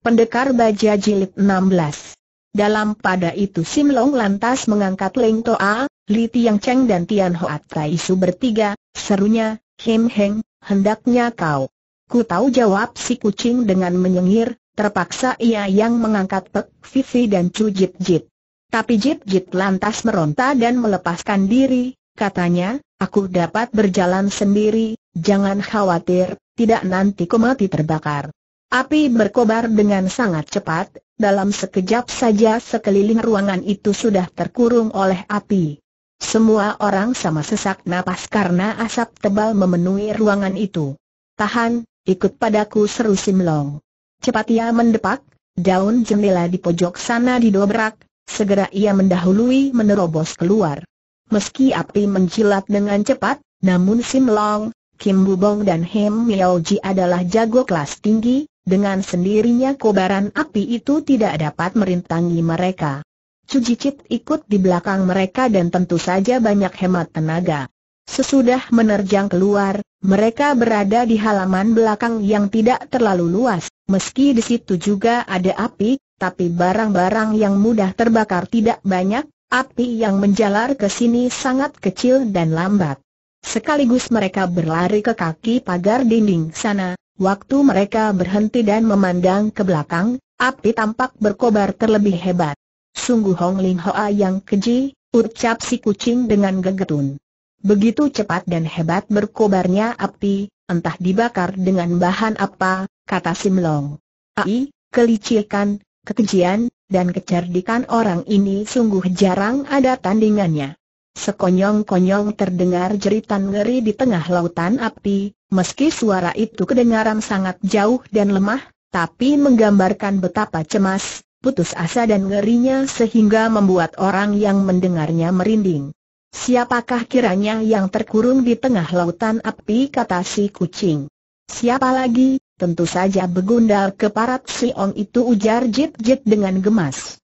Pendekar Baja Jilid 16 dalam pada itu Sim Long lantas mengangkat Leng Toa, Li Tiang Cheng dan Tian Hoat Tai Su bertiga, serunya, Him Heng, hendaknya kau. Ku tahu jawab si kucing dengan menyengir, terpaksa ia yang mengangkat Pek Vivi dan Cu Jit Jit. Tapi Jit Jit lantas meronta dan melepaskan diri, katanya, aku dapat berjalan sendiri, jangan khawatir, tidak nanti ku mati terbakar. Api berkobar dengan sangat cepat, dalam sekejap saja sekeliling ruangan itu sudah terkurung oleh api. Semua orang sama sesak napas karena asap tebal memenuhi ruangan itu. Tahan, ikut padaku seru Simlong. Cepat ia mendepak, daun jendela di pojok sana didobrak, segera ia mendahului menerobos keluar. Meski api menjilat dengan cepat, namun Simlong, Kim Bubong dan Hem Miao Ji adalah jago kelas tinggi, dengan sendirinya kobaran api itu tidak dapat merintangi mereka. Cujicit ikut di belakang mereka dan tentu saja banyak hemat tenaga. Sesudah menerjang keluar, mereka berada di halaman belakang yang tidak terlalu luas, meski di situ juga ada api, tapi barang-barang yang mudah terbakar tidak banyak, api yang menjalar ke sini sangat kecil dan lambat. Sekaligus mereka berlari ke kaki pagar dinding sana, Waktu mereka berhenti dan memandang ke belakang, api tampak berkobar terlebih hebat. Sungguh Hong Ling Hoa yang keji, ucap si kucing dengan gegetun. Begitu cepat dan hebat berkobarnya api, entah dibakar dengan bahan apa, kata Sim Long. Ai, kelicikan, kekejian, dan kecerdikan orang ini sungguh jarang ada tandingannya. Sekonyong-konyong terdengar jeritan ngeri di tengah lautan api, meski suara itu kedengaran sangat jauh dan lemah, tapi menggambarkan betapa cemas, putus asa dan ngerinya sehingga membuat orang yang mendengarnya merinding. Siapakah kiranya yang terkurung di tengah lautan api kata si kucing. Siapa lagi, tentu saja begundal keparat si Ong itu ujar Jit Jit dengan gemas.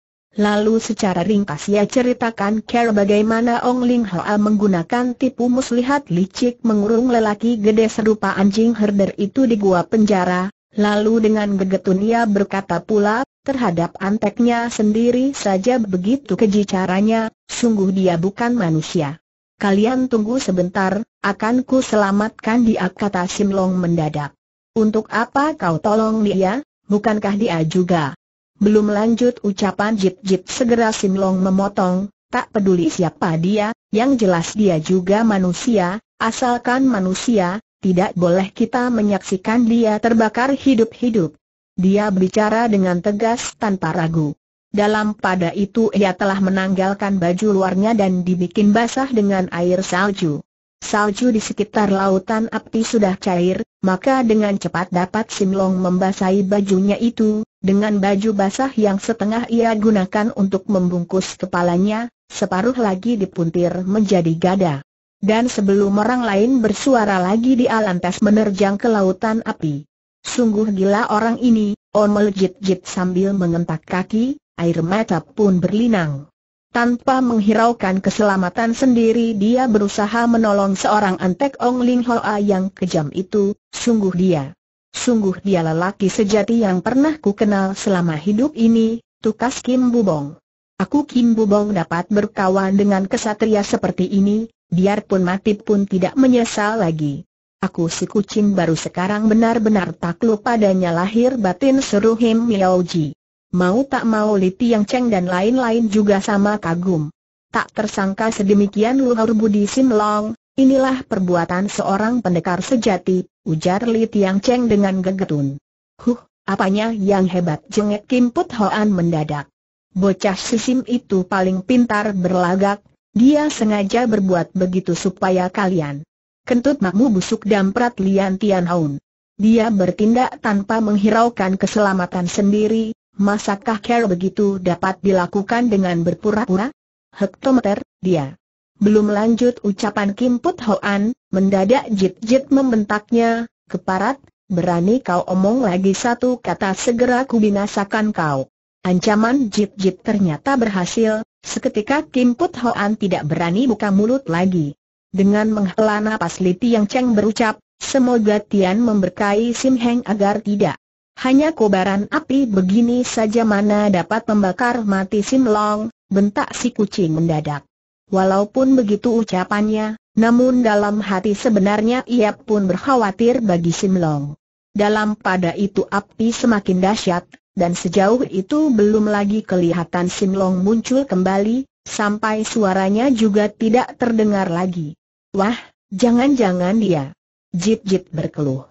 Lalu secara ringkas ia ceritakan cara bagaimana Ong Ling Hoa menggunakan tipu muslihat licik mengurung lelaki gede serupa anjing herder itu di gua penjara, lalu dengan gegetun ia berkata pula, terhadap anteknya sendiri saja begitu keji caranya, sungguh dia bukan manusia. Kalian tunggu sebentar, akan ku selamatkan dia kata Simlong mendadak. Untuk apa kau tolong dia, bukankah dia juga belum lanjut ucapan Jip Jip segera Simlong memotong, tak peduli siapa dia, yang jelas dia juga manusia, asalkan manusia, tidak boleh kita menyaksikan dia terbakar hidup-hidup. Dia bicara dengan tegas tanpa ragu. Dalam pada itu ia telah menanggalkan baju luarnya dan dibikin basah dengan air salju. Salju di sekitar lautan api sudah cair, maka dengan cepat dapat Simlong membasahi bajunya itu, dengan baju basah yang setengah ia gunakan untuk membungkus kepalanya, separuh lagi dipuntir menjadi gada. Dan sebelum orang lain bersuara lagi Di alantas menerjang ke lautan api. Sungguh gila orang ini, Omel jit-jit sambil mengentak kaki, air mata pun berlinang. Tanpa menghiraukan keselamatan sendiri dia berusaha menolong seorang antek Ong Ling Hoa yang kejam itu, sungguh dia Sungguh dia lelaki sejati yang pernah ku kenal selama hidup ini, tukas Kim Bubong. Aku Kim Bubong dapat berkawan dengan kesatria seperti ini, biarpun mati pun tidak menyesal lagi. Aku si kucing baru sekarang benar-benar takluk padanya lahir batin seru Him Miaoji. Mau tak mau Li yang Cheng dan lain-lain juga sama kagum. Tak tersangka sedemikian luhur budi Sim Long, Inilah perbuatan seorang pendekar sejati, ujar Li Tiang Cheng dengan gegetun. Huh, apanya yang hebat jengek Kim Put Hoan mendadak. Bocah sisim itu paling pintar berlagak, dia sengaja berbuat begitu supaya kalian kentut makmu busuk damprat Lian Tian Haun. Dia bertindak tanpa menghiraukan keselamatan sendiri, masakah care begitu dapat dilakukan dengan berpura-pura? Hektometer, dia belum lanjut ucapan Kim Put Hoan, mendadak Jit Jit membentaknya, keparat, berani kau omong lagi satu kata segera kubinasakan kau. Ancaman Jit Jit ternyata berhasil, seketika Kim Put Hoan tidak berani buka mulut lagi. Dengan menghela napas Liti yang Cheng berucap, semoga Tian memberkahi Sim Heng agar tidak. Hanya kobaran api begini saja mana dapat membakar mati Sim Long, bentak si kucing mendadak. Walaupun begitu ucapannya, namun dalam hati sebenarnya ia pun berkhawatir bagi Simlong. Dalam pada itu api semakin dahsyat, dan sejauh itu belum lagi kelihatan Simlong muncul kembali, sampai suaranya juga tidak terdengar lagi. Wah, jangan-jangan dia. Jit-jit berkeluh.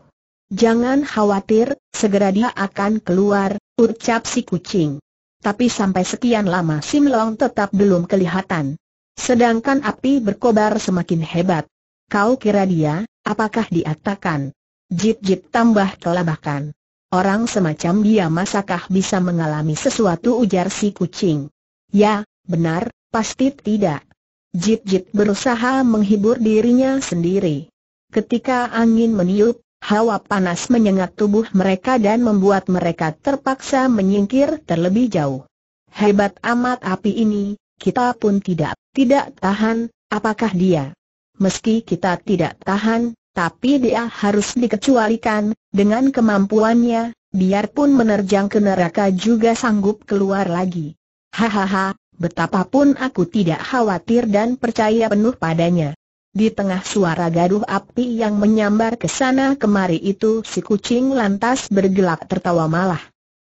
Jangan khawatir, segera dia akan keluar, ucap si kucing. Tapi sampai sekian lama Simlong tetap belum kelihatan. Sedangkan api berkobar semakin hebat. Kau kira dia, apakah diatakan? Jip-jip tambah kelabakan. Orang semacam dia masakah bisa mengalami sesuatu ujar si kucing? Ya, benar, pasti tidak. Jip-jip berusaha menghibur dirinya sendiri. Ketika angin meniup, Hawa panas menyengat tubuh mereka dan membuat mereka terpaksa menyingkir terlebih jauh. Hebat amat api ini, kita pun tidak, tidak tahan, apakah dia? Meski kita tidak tahan, tapi dia harus dikecualikan, dengan kemampuannya, biarpun menerjang ke neraka juga sanggup keluar lagi. Hahaha, betapapun aku tidak khawatir dan percaya penuh padanya. Di tengah suara gaduh api yang menyambar ke sana kemari itu si kucing lantas bergelak tertawa malah.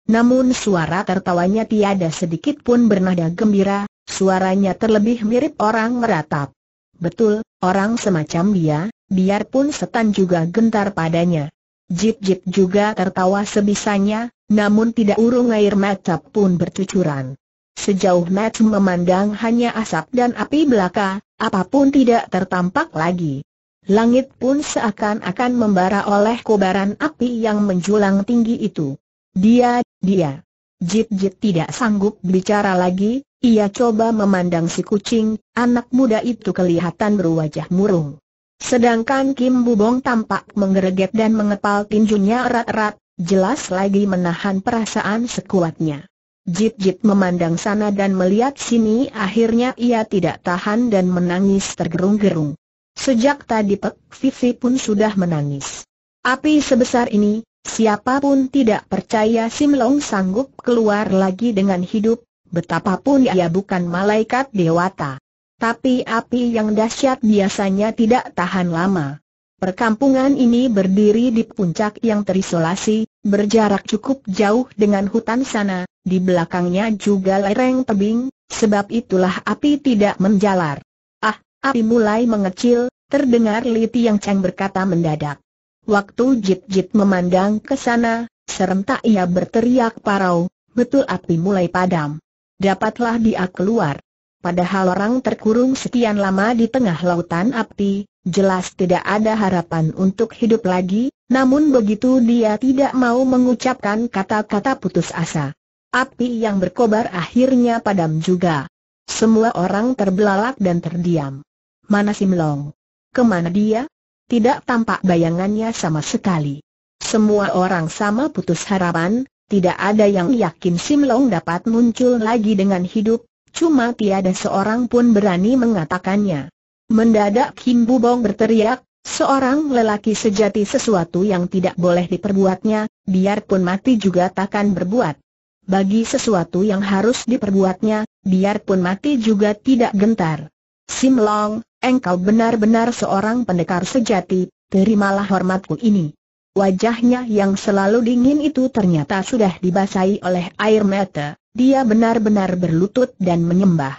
Namun suara tertawanya tiada sedikit pun bernada gembira, Suaranya terlebih mirip orang meratap. Betul, orang semacam dia, biarpun setan juga gentar padanya. Jip-jip juga tertawa sebisanya, namun tidak urung air mata pun bercucuran. Sejauh Mats memandang hanya asap dan api belaka, apapun tidak tertampak lagi. Langit pun seakan-akan membara oleh kobaran api yang menjulang tinggi itu. Dia, dia. Jit Jit tidak sanggup bicara lagi, ia coba memandang si kucing, anak muda itu kelihatan berwajah murung. Sedangkan Kim Bubong tampak menggereget dan mengepal tinjunya erat-erat, jelas lagi menahan perasaan sekuatnya. Jit-jit memandang sana dan melihat sini akhirnya ia tidak tahan dan menangis tergerung-gerung. Sejak tadi Pek Vivi pun sudah menangis. Api sebesar ini, Siapapun tidak percaya Sim Long sanggup keluar lagi dengan hidup, betapapun ia bukan malaikat dewata. Tapi api yang dahsyat biasanya tidak tahan lama. Perkampungan ini berdiri di puncak yang terisolasi, berjarak cukup jauh dengan hutan sana, di belakangnya juga lereng tebing, sebab itulah api tidak menjalar. Ah, api mulai mengecil, terdengar Li Tiang Cheng berkata mendadak. Waktu Jip Jip memandang ke sana, serentak ia berteriak parau, betul api mulai padam. Dapatlah dia keluar. Padahal orang terkurung sekian lama di tengah lautan api, jelas tidak ada harapan untuk hidup lagi, namun begitu dia tidak mau mengucapkan kata-kata putus asa. Api yang berkobar akhirnya padam juga. Semua orang terbelalak dan terdiam. Mana Simlong? Kemana dia? tidak tampak bayangannya sama sekali. Semua orang sama putus harapan, tidak ada yang yakin Sim Long dapat muncul lagi dengan hidup, cuma tiada seorang pun berani mengatakannya. Mendadak Kim Bu Bong berteriak, Seorang lelaki sejati sesuatu yang tidak boleh diperbuatnya, biarpun mati juga takkan berbuat. Bagi sesuatu yang harus diperbuatnya, biarpun mati juga tidak gentar. Sim Long, Engkau benar-benar seorang pendekar sejati, terimalah hormatku ini. Wajahnya yang selalu dingin itu ternyata sudah dibasahi oleh air mata, dia benar-benar berlutut dan menyembah.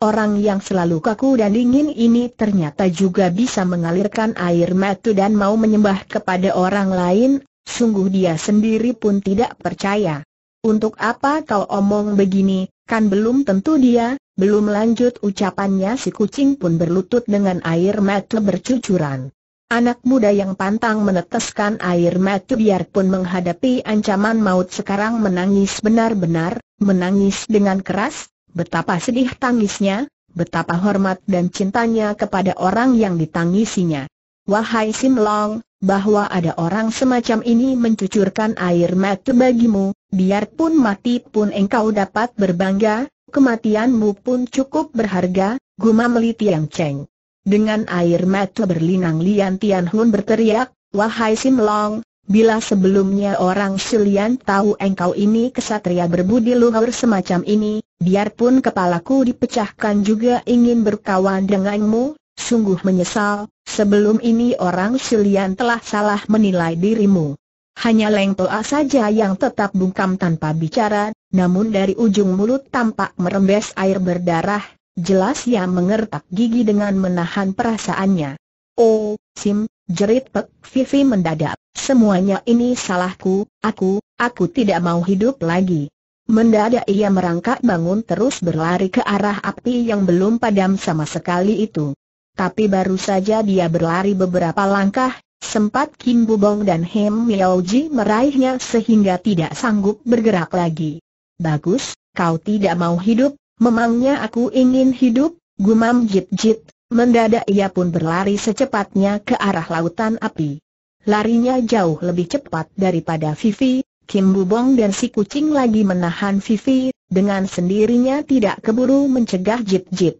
Orang yang selalu kaku dan dingin ini ternyata juga bisa mengalirkan air mata dan mau menyembah kepada orang lain, sungguh dia sendiri pun tidak percaya. Untuk apa kau omong begini, Kan belum tentu dia, belum lanjut ucapannya si kucing pun berlutut dengan air mata bercucuran. Anak muda yang pantang meneteskan air mata biarpun menghadapi ancaman maut sekarang menangis benar-benar, menangis dengan keras, betapa sedih tangisnya, betapa hormat dan cintanya kepada orang yang ditangisinya. Wahai Sim Long, bahwa ada orang semacam ini mencucurkan air mata bagimu, Biarpun mati pun engkau dapat berbangga, kematianmu pun cukup berharga, gumam Li Tiang Cheng. Dengan air mata berlinang Lian Tian Hun berteriak, Wahai Sim Long, bila sebelumnya orang Silian tahu engkau ini kesatria berbudi luhur semacam ini, biarpun kepalaku dipecahkan juga ingin berkawan denganmu, sungguh menyesal, sebelum ini orang Silian telah salah menilai dirimu. Hanya Leng Toa saja yang tetap bungkam tanpa bicara, namun dari ujung mulut tampak merembes air berdarah, jelas ia mengertak gigi dengan menahan perasaannya. Oh, Sim, jerit Pek Vivi mendadak. Semuanya ini salahku, aku, aku tidak mau hidup lagi. Mendadak ia merangkak bangun terus berlari ke arah api yang belum padam sama sekali itu. Tapi baru saja dia berlari beberapa langkah, Sempat Kim Bubong dan Hem Miaoji meraihnya sehingga tidak sanggup bergerak lagi. Bagus, kau tidak mau hidup, memangnya aku ingin hidup, gumam Jit Jit, mendadak ia pun berlari secepatnya ke arah lautan api. Larinya jauh lebih cepat daripada Vivi, Kim Bubong dan si kucing lagi menahan Vivi, dengan sendirinya tidak keburu mencegah Jit Jit.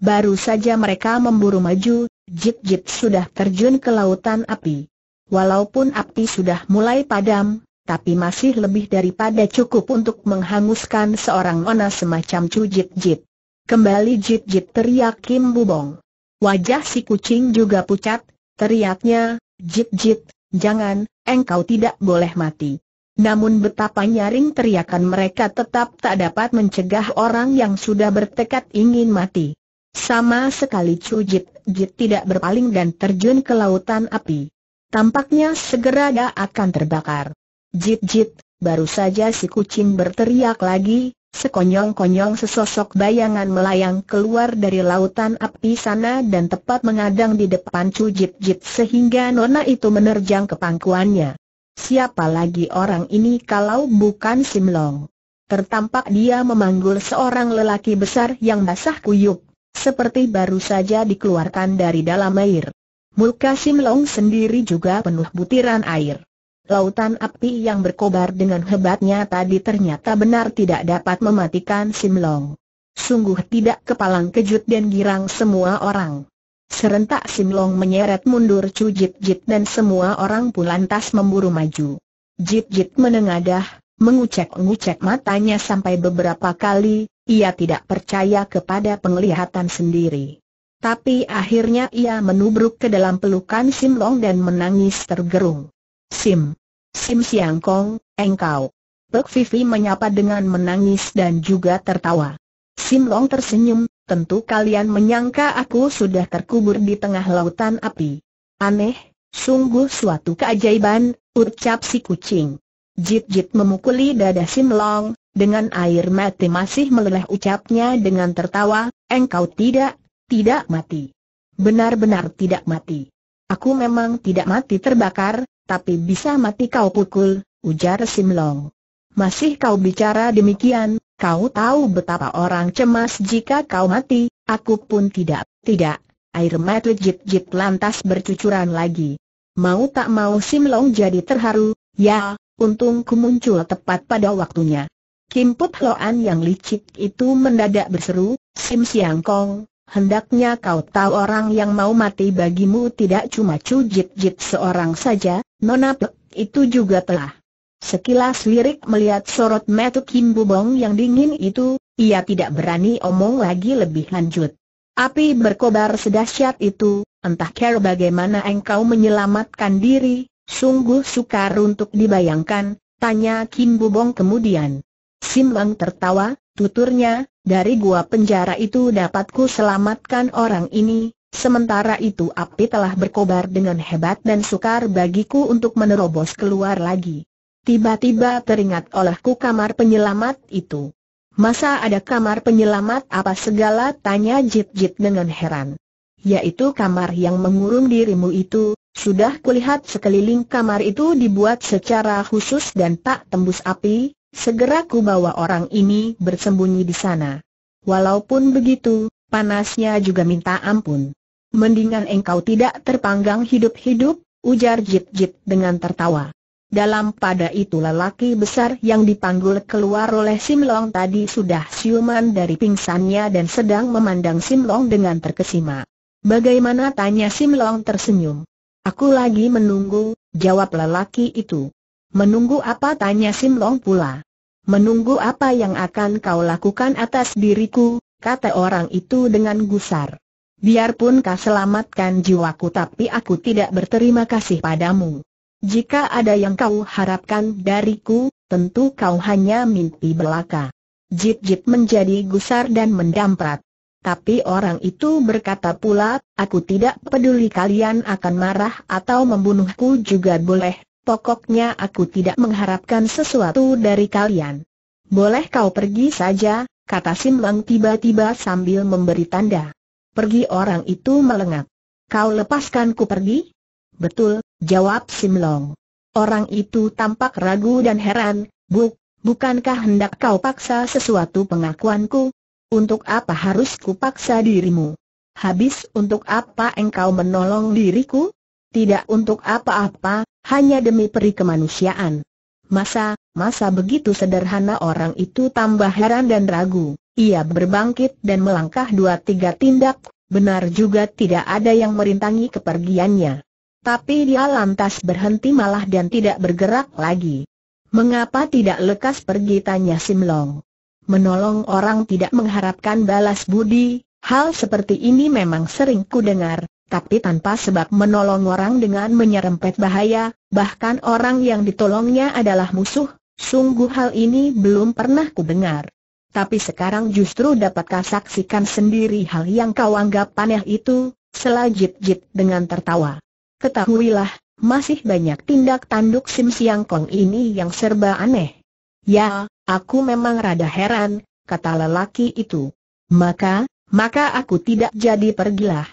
Baru saja mereka memburu maju, Jit Jit sudah terjun ke lautan api. Walaupun api sudah mulai padam, tapi masih lebih daripada cukup untuk menghanguskan seorang ona semacam Cu Jit Jit. Kembali Jit Jit teriak Kim Bubong. Wajah si kucing juga pucat, teriaknya, Jit Jit, jangan, engkau tidak boleh mati. Namun betapa nyaring teriakan mereka tetap tak dapat mencegah orang yang sudah bertekad ingin mati. Sama sekali Cujit Jit tidak berpaling dan terjun ke lautan api. Tampaknya segera dia akan terbakar. Jit-jit, baru saja si kucing berteriak lagi, sekonyong-konyong sesosok bayangan melayang keluar dari lautan api sana dan tepat mengadang di depan Cu Jit-jit sehingga nona itu menerjang ke pangkuannya. Siapa lagi orang ini kalau bukan Simlong? Tertampak dia memanggul seorang lelaki besar yang basah kuyup seperti baru saja dikeluarkan dari dalam air. Muka Long sendiri juga penuh butiran air. Lautan api yang berkobar dengan hebatnya tadi ternyata benar tidak dapat mematikan Sim Long. Sungguh tidak kepalang kejut dan girang semua orang. Serentak Sim Long menyeret mundur Cu Jit Jit dan semua orang pun lantas memburu maju. Jit Jit menengadah, mengucek-ngucek matanya sampai beberapa kali, ia tidak percaya kepada penglihatan sendiri. Tapi akhirnya ia menubruk ke dalam pelukan Sim Long dan menangis tergerung. Sim, Sim Siang Kong, engkau. Pek Vivi menyapa dengan menangis dan juga tertawa. Sim Long tersenyum, tentu kalian menyangka aku sudah terkubur di tengah lautan api. Aneh, sungguh suatu keajaiban, ucap si kucing. Jit-jit memukuli dada Sim Long, dengan air mati masih meleleh ucapnya dengan tertawa, engkau tidak, tidak mati. Benar-benar tidak mati. Aku memang tidak mati terbakar, tapi bisa mati kau pukul, ujar Simlong. Masih kau bicara demikian, kau tahu betapa orang cemas jika kau mati, aku pun tidak, tidak. Air mati jip-jip lantas bercucuran lagi. Mau tak mau Simlong jadi terharu, ya, untung ku muncul tepat pada waktunya. Kim Put Loan yang licik itu mendadak berseru, Sim Siang Kong, hendaknya kau tahu orang yang mau mati bagimu tidak cuma cujit Jit Jit seorang saja, Nona Pek itu juga telah. Sekilas lirik melihat sorot metu Kim Bubong yang dingin itu, ia tidak berani omong lagi lebih lanjut. Api berkobar sedahsyat itu, entah care bagaimana engkau menyelamatkan diri, sungguh sukar untuk dibayangkan, tanya Kim Bubong kemudian. Sim tertawa, tuturnya, dari gua penjara itu dapatku selamatkan orang ini, sementara itu api telah berkobar dengan hebat dan sukar bagiku untuk menerobos keluar lagi. Tiba-tiba teringat olehku kamar penyelamat itu. Masa ada kamar penyelamat apa segala tanya Jit-Jit dengan heran. Yaitu kamar yang mengurung dirimu itu, sudah kulihat sekeliling kamar itu dibuat secara khusus dan tak tembus api, Segera ku bawa orang ini bersembunyi di sana. Walaupun begitu, panasnya juga minta ampun. Mendingan engkau tidak terpanggang hidup-hidup, ujar Jip Jip dengan tertawa. Dalam pada itu lelaki besar yang dipanggul keluar oleh Simlong tadi sudah siuman dari pingsannya dan sedang memandang Simlong dengan terkesima. Bagaimana tanya Simlong tersenyum. Aku lagi menunggu, jawab lelaki itu. Menunggu apa tanya Simlong pula. Menunggu apa yang akan kau lakukan atas diriku, kata orang itu dengan gusar. Biarpun kau selamatkan jiwaku tapi aku tidak berterima kasih padamu. Jika ada yang kau harapkan dariku, tentu kau hanya mimpi belaka. Jip-jip menjadi gusar dan mendamprat. Tapi orang itu berkata pula, aku tidak peduli kalian akan marah atau membunuhku juga boleh, pokoknya aku tidak mengharapkan sesuatu dari kalian. Boleh kau pergi saja, kata Sim Lang tiba-tiba sambil memberi tanda. Pergi orang itu melengak. Kau lepaskan ku pergi? Betul, jawab Sim Long. Orang itu tampak ragu dan heran, Buk, bukankah hendak kau paksa sesuatu pengakuanku? Untuk apa harus ku paksa dirimu? Habis untuk apa engkau menolong diriku? Tidak untuk apa-apa, hanya demi peri kemanusiaan. Masa, masa begitu sederhana orang itu tambah heran dan ragu. Ia berbangkit dan melangkah dua tiga tindak, benar juga tidak ada yang merintangi kepergiannya. Tapi dia lantas berhenti malah dan tidak bergerak lagi. Mengapa tidak lekas pergi tanya Simlong? Menolong orang tidak mengharapkan balas budi, hal seperti ini memang sering ku dengar, tapi tanpa sebab menolong orang dengan menyerempet bahaya, bahkan orang yang ditolongnya adalah musuh, sungguh hal ini belum pernah ku dengar. Tapi sekarang justru dapatkah saksikan sendiri hal yang kau anggap panah itu, selajit-jit dengan tertawa. Ketahuilah, masih banyak tindak tanduk Sim Siang Kong ini yang serba aneh. Ya, aku memang rada heran, kata lelaki itu. Maka, maka aku tidak jadi pergilah.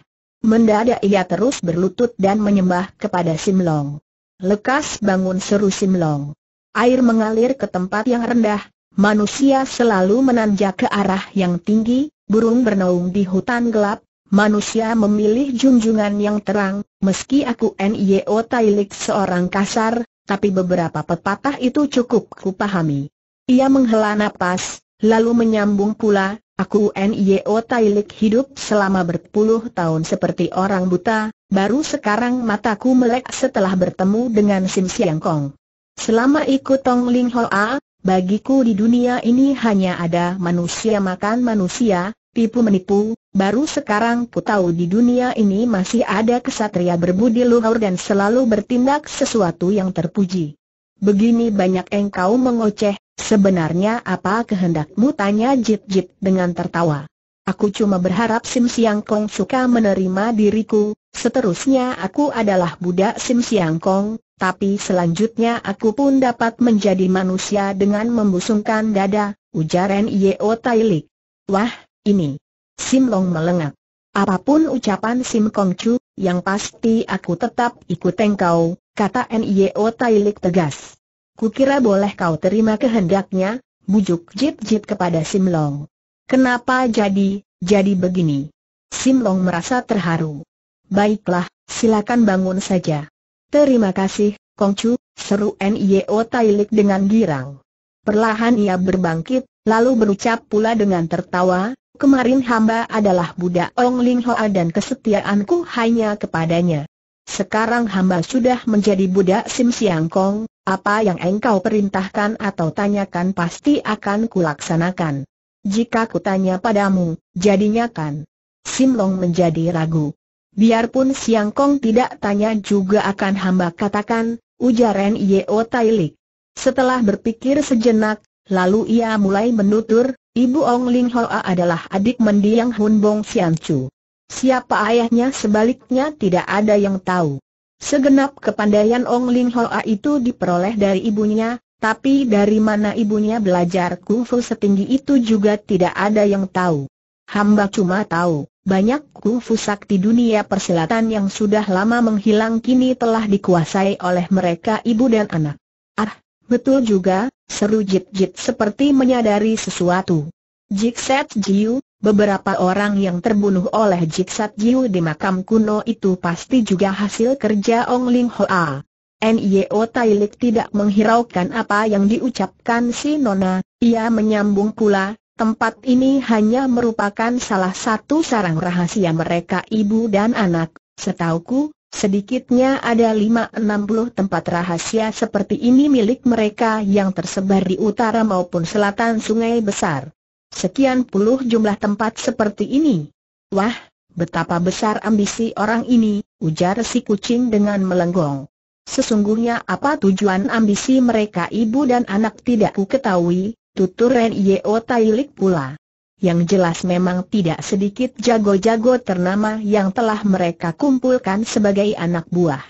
Mendadak ia terus berlutut dan menyembah kepada Simlong. Lekas bangun seru Simlong. Air mengalir ke tempat yang rendah, manusia selalu menanjak ke arah yang tinggi, burung bernaung di hutan gelap, manusia memilih junjungan yang terang, meski aku NIO Tailik seorang kasar, tapi beberapa pepatah itu cukup kupahami. Ia menghela napas, Lalu menyambung pula, aku Nio Tailik hidup selama berpuluh tahun seperti orang buta, baru sekarang mataku melek setelah bertemu dengan Sim Siang Kong. Selama ikut Tong Ling Hoa, bagiku di dunia ini hanya ada manusia makan manusia, tipu menipu, baru sekarang ku tahu di dunia ini masih ada kesatria berbudi luhur dan selalu bertindak sesuatu yang terpuji. Begini banyak engkau mengoceh, sebenarnya apa kehendakmu tanya Jip Jip dengan tertawa. Aku cuma berharap Sim Siang Kong suka menerima diriku, seterusnya aku adalah budak Sim Siang Kong, tapi selanjutnya aku pun dapat menjadi manusia dengan membusungkan dada, ujar N.I.O. Tailik. Wah, ini. Sim Long melengak. Apapun ucapan Sim Kong Chu, yang pasti aku tetap ikut engkau, kata N.I.O. Tailik tegas. Kukira boleh kau terima kehendaknya, bujuk Jip-Jip kepada Sim Long. Kenapa jadi, jadi begini? Sim Long merasa terharu. Baiklah, silakan bangun saja. Terima kasih, Kong Chu, seru N.I.O. Tailik dengan girang. Perlahan ia berbangkit, lalu berucap pula dengan tertawa, kemarin hamba adalah budak Ong Ling Hoa dan kesetiaanku hanya kepadanya. Sekarang hamba sudah menjadi budak Sim Siang Kong, apa yang engkau perintahkan atau tanyakan pasti akan kulaksanakan. Jika kutanya padamu, jadinya kan. Sim Long menjadi ragu. Biarpun Siang Kong tidak tanya juga akan hamba katakan, ujar Ren Yeo Tailik. Setelah berpikir sejenak, lalu ia mulai menutur, Ibu Ong Ling Hoa adalah adik mendiang Hun Bong Sian Chu. Siapa ayahnya sebaliknya tidak ada yang tahu. Segenap kepandaian Ong Ling Hoa itu diperoleh dari ibunya, tapi dari mana ibunya belajar kungfu setinggi itu juga tidak ada yang tahu. Hamba cuma tahu, banyak kungfu sakti dunia persilatan yang sudah lama menghilang kini telah dikuasai oleh mereka ibu dan anak. Ah, betul juga, seru Jit Jit seperti menyadari sesuatu. Jik Set Jiu, Beberapa orang yang terbunuh oleh Jiksat Jiu di makam kuno itu pasti juga hasil kerja Ong Ling Hoa. Nio Tailik tidak menghiraukan apa yang diucapkan si Nona, ia menyambung pula, tempat ini hanya merupakan salah satu sarang rahasia mereka ibu dan anak, setauku, sedikitnya ada lima enam puluh tempat rahasia seperti ini milik mereka yang tersebar di utara maupun selatan sungai besar sekian puluh jumlah tempat seperti ini. Wah, betapa besar ambisi orang ini, ujar si kucing dengan melenggong. Sesungguhnya apa tujuan ambisi mereka ibu dan anak tidak ku ketahui, tutur Ren Yeo Tailik pula. Yang jelas memang tidak sedikit jago-jago ternama yang telah mereka kumpulkan sebagai anak buah.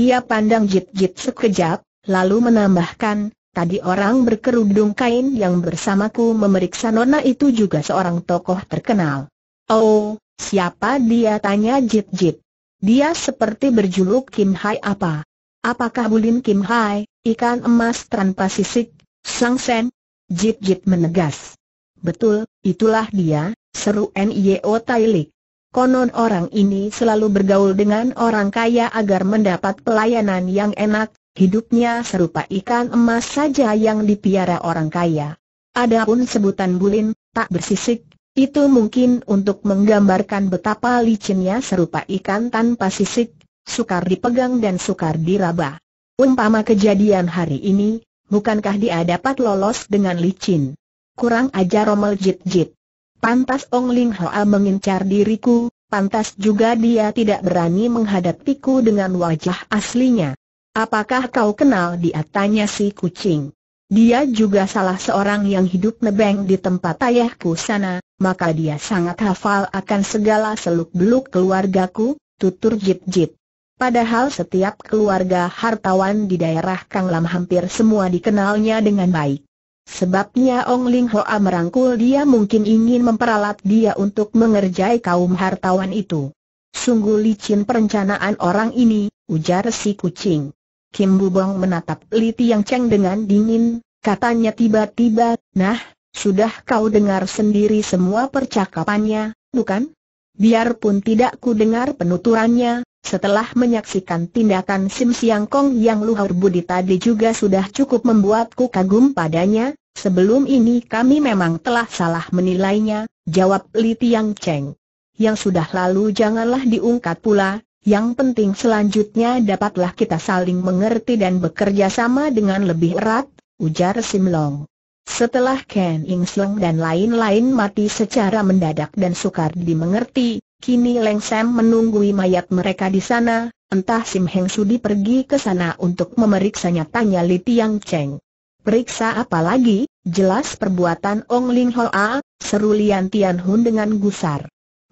Ia pandang jit-jit sekejap, lalu menambahkan, Tadi orang berkerudung kain yang bersamaku memeriksa nona itu juga seorang tokoh terkenal. Oh, siapa dia tanya Jit Jit. Dia seperti berjuluk Kim Hai apa? Apakah Bulin Kim Hai, ikan emas tanpa sisik, Sang Sen? Jit Jit menegas. Betul, itulah dia, seru N.I.O. Tailik. Konon orang ini selalu bergaul dengan orang kaya agar mendapat pelayanan yang enak, hidupnya serupa ikan emas saja yang dipiara orang kaya. Adapun sebutan bulin, tak bersisik, itu mungkin untuk menggambarkan betapa licinnya serupa ikan tanpa sisik, sukar dipegang dan sukar diraba. Umpama kejadian hari ini, bukankah dia dapat lolos dengan licin? Kurang aja romel jit-jit. Pantas Ong Ling Hoa mengincar diriku, pantas juga dia tidak berani menghadapiku dengan wajah aslinya. Apakah kau kenal dia? Tanya si kucing. Dia juga salah seorang yang hidup nebeng di tempat ayahku sana, maka dia sangat hafal akan segala seluk-beluk keluargaku, tutur Jip-Jip. Padahal setiap keluarga hartawan di daerah Kang Lam hampir semua dikenalnya dengan baik. Sebabnya Ong Ling Hoa merangkul dia mungkin ingin memperalat dia untuk mengerjai kaum hartawan itu. Sungguh licin perencanaan orang ini, ujar si kucing. Kim Bubong menatap Li Tiang Cheng dengan dingin, katanya tiba-tiba, nah, sudah kau dengar sendiri semua percakapannya, bukan? Biarpun tidak ku dengar penuturannya, setelah menyaksikan tindakan Sim Siang Kong yang luhur budi tadi juga sudah cukup membuatku kagum padanya, sebelum ini kami memang telah salah menilainya, jawab Li Tiang Cheng. Yang sudah lalu janganlah diungkat pula, yang penting selanjutnya dapatlah kita saling mengerti dan bekerja sama dengan lebih erat, ujar Sim Long. Setelah Ken Ing Siong dan lain-lain mati secara mendadak dan sukar dimengerti, kini Leng Sam menunggui mayat mereka di sana, entah Sim Heng Sudi pergi ke sana untuk memeriksa tanya Li Tiang Cheng. Periksa apa lagi, jelas perbuatan Ong Ling Ho A, seru Lian Tian Hun dengan gusar.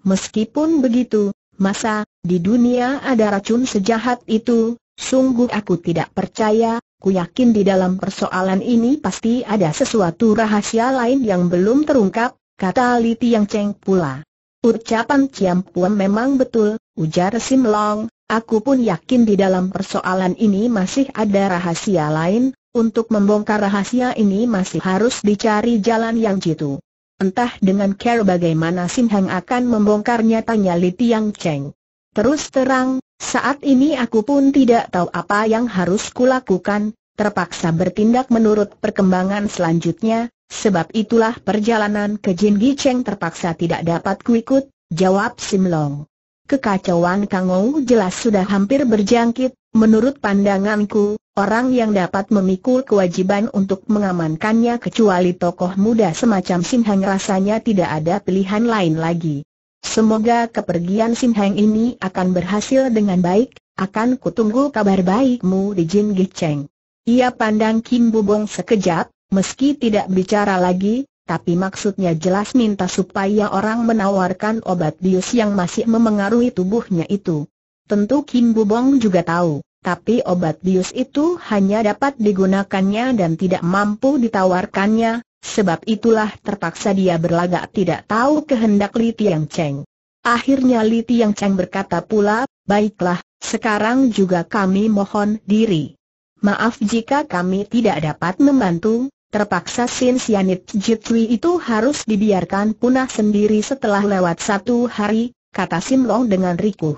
Meskipun begitu, masa, di dunia ada racun sejahat itu, sungguh aku tidak percaya, ku yakin di dalam persoalan ini pasti ada sesuatu rahasia lain yang belum terungkap, kata Li Tiang Cheng pula. Ucapan Ciam Puan memang betul, ujar Sim Long, aku pun yakin di dalam persoalan ini masih ada rahasia lain, untuk membongkar rahasia ini masih harus dicari jalan yang jitu. Entah dengan care bagaimana Sim Hang akan membongkarnya tanya Li Tiang Cheng. Terus terang, saat ini aku pun tidak tahu apa yang harus kulakukan, terpaksa bertindak menurut perkembangan selanjutnya, sebab itulah perjalanan ke Jin Gicheng terpaksa tidak dapat kuikut, jawab Sim Long. Kekacauan Kang Ou jelas sudah hampir berjangkit, menurut pandanganku, orang yang dapat memikul kewajiban untuk mengamankannya kecuali tokoh muda semacam Sim Hang rasanya tidak ada pilihan lain lagi. Semoga kepergian Sim Heng ini akan berhasil dengan baik, akan kutunggu kabar baikmu di Jin Cheng. Ia pandang Kim Bu Bong sekejap, meski tidak bicara lagi, tapi maksudnya jelas minta supaya orang menawarkan obat bius yang masih memengaruhi tubuhnya itu. Tentu Kim Bu Bong juga tahu, tapi obat bius itu hanya dapat digunakannya dan tidak mampu ditawarkannya, Sebab itulah terpaksa dia berlagak tidak tahu kehendak Li Tiang Cheng. Akhirnya Li Tiang Cheng berkata pula, baiklah, sekarang juga kami mohon diri. Maaf jika kami tidak dapat membantu, terpaksa Sin Sianit Jitwi itu harus dibiarkan punah sendiri setelah lewat satu hari, kata Sim Long dengan rikuh.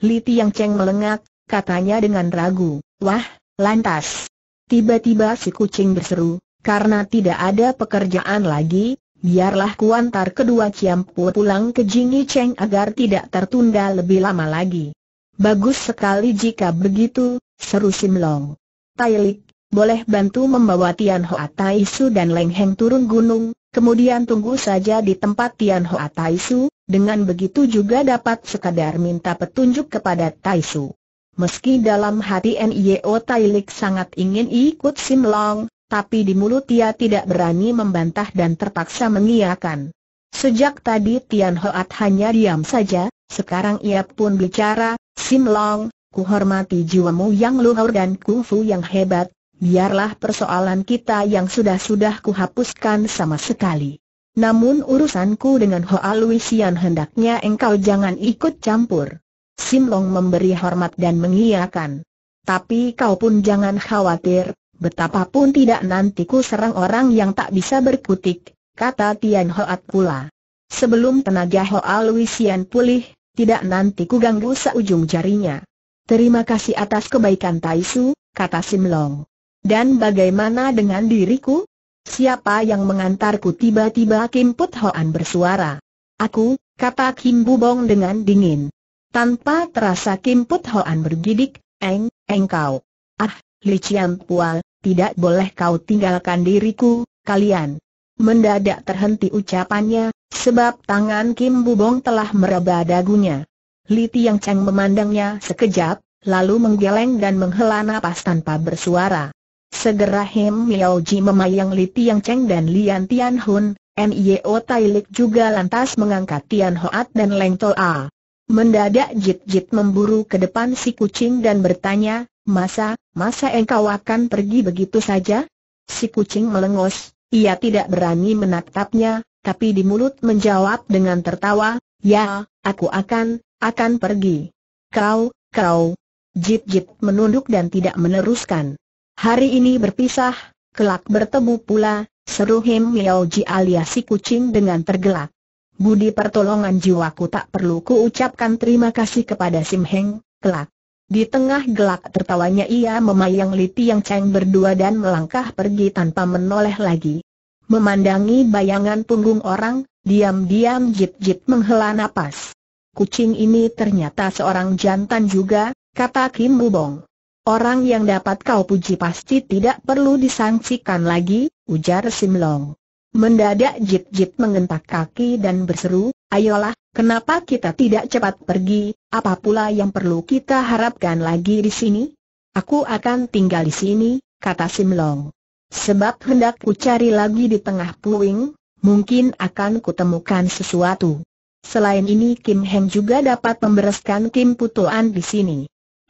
Li Tiang Cheng melengak, katanya dengan ragu, wah, lantas. Tiba-tiba si kucing berseru, karena tidak ada pekerjaan lagi, biarlah kuantar kedua Ciampu pulang ke Jingi Cheng agar tidak tertunda lebih lama lagi. Bagus sekali jika begitu, seru Simlong. Tailik, boleh bantu membawa Tian Hoa Taisu dan Leng Heng turun gunung, kemudian tunggu saja di tempat Tian Hoa Taisu, dengan begitu juga dapat sekadar minta petunjuk kepada Taisu. Meski dalam hati NIO Tailik sangat ingin ikut Simlong, tapi di mulut ia tidak berani membantah dan terpaksa mengiyakan. Sejak tadi Tian Hoat hanya diam saja, sekarang ia pun bicara, Sim Long, ku hormati jiwamu yang luhur dan kungfu yang hebat, biarlah persoalan kita yang sudah-sudah kuhapuskan sama sekali. Namun urusanku dengan Hoa Luisian hendaknya engkau jangan ikut campur. Sim Long memberi hormat dan mengiyakan. Tapi kau pun jangan khawatir, betapapun tidak nanti ku serang orang yang tak bisa berkutik, kata Tian Hoat pula. Sebelum tenaga Hoa Luisian pulih, tidak nanti ku ganggu seujung jarinya. Terima kasih atas kebaikan Taisu, kata Sim Long. Dan bagaimana dengan diriku? Siapa yang mengantarku tiba-tiba Kim Put Hoan bersuara. Aku, kata Kim Bubong dengan dingin. Tanpa terasa Kim Put Hoan bergidik, Eng, engkau. Ah, Li Chiang Pual, tidak boleh kau tinggalkan diriku, kalian. Mendadak terhenti ucapannya, sebab tangan Kim Bubong telah meraba dagunya. Li Tiang Cheng memandangnya sekejap, lalu menggeleng dan menghela napas tanpa bersuara. Segera Hem Miao Ji memayang Li Tiang Cheng dan Lian Tian Hun, Nio Tai Lik juga lantas mengangkat Tian Hoat dan Leng Toa. A. Mendadak Jit Jit memburu ke depan si kucing dan bertanya, Masa, masa engkau akan pergi begitu saja? Si kucing melengos, ia tidak berani menatapnya, tapi di mulut menjawab dengan tertawa, ya, aku akan, akan pergi. Kau, kau. Jip Jip menunduk dan tidak meneruskan. Hari ini berpisah, kelak bertemu pula, seru Him Ji alias si kucing dengan tergelak. Budi pertolongan jiwaku tak perlu kuucapkan terima kasih kepada Sim Heng, kelak. Di tengah gelak tertawanya ia memayang Li Tiang Cheng berdua dan melangkah pergi tanpa menoleh lagi. Memandangi bayangan punggung orang, diam-diam Jip Jip menghela nafas. Kucing ini ternyata seorang jantan juga, kata Kim Bubong. Orang yang dapat kau puji pasti tidak perlu disangsikan lagi, ujar Simlong. Mendadak Jip Jip mengentak kaki dan berseru, ayolah, Kenapa kita tidak cepat pergi, apa pula yang perlu kita harapkan lagi di sini? Aku akan tinggal di sini, kata Simlong. Sebab hendak ku cari lagi di tengah puing, mungkin akan kutemukan sesuatu. Selain ini Kim Heng juga dapat membereskan Kim Putuan di sini.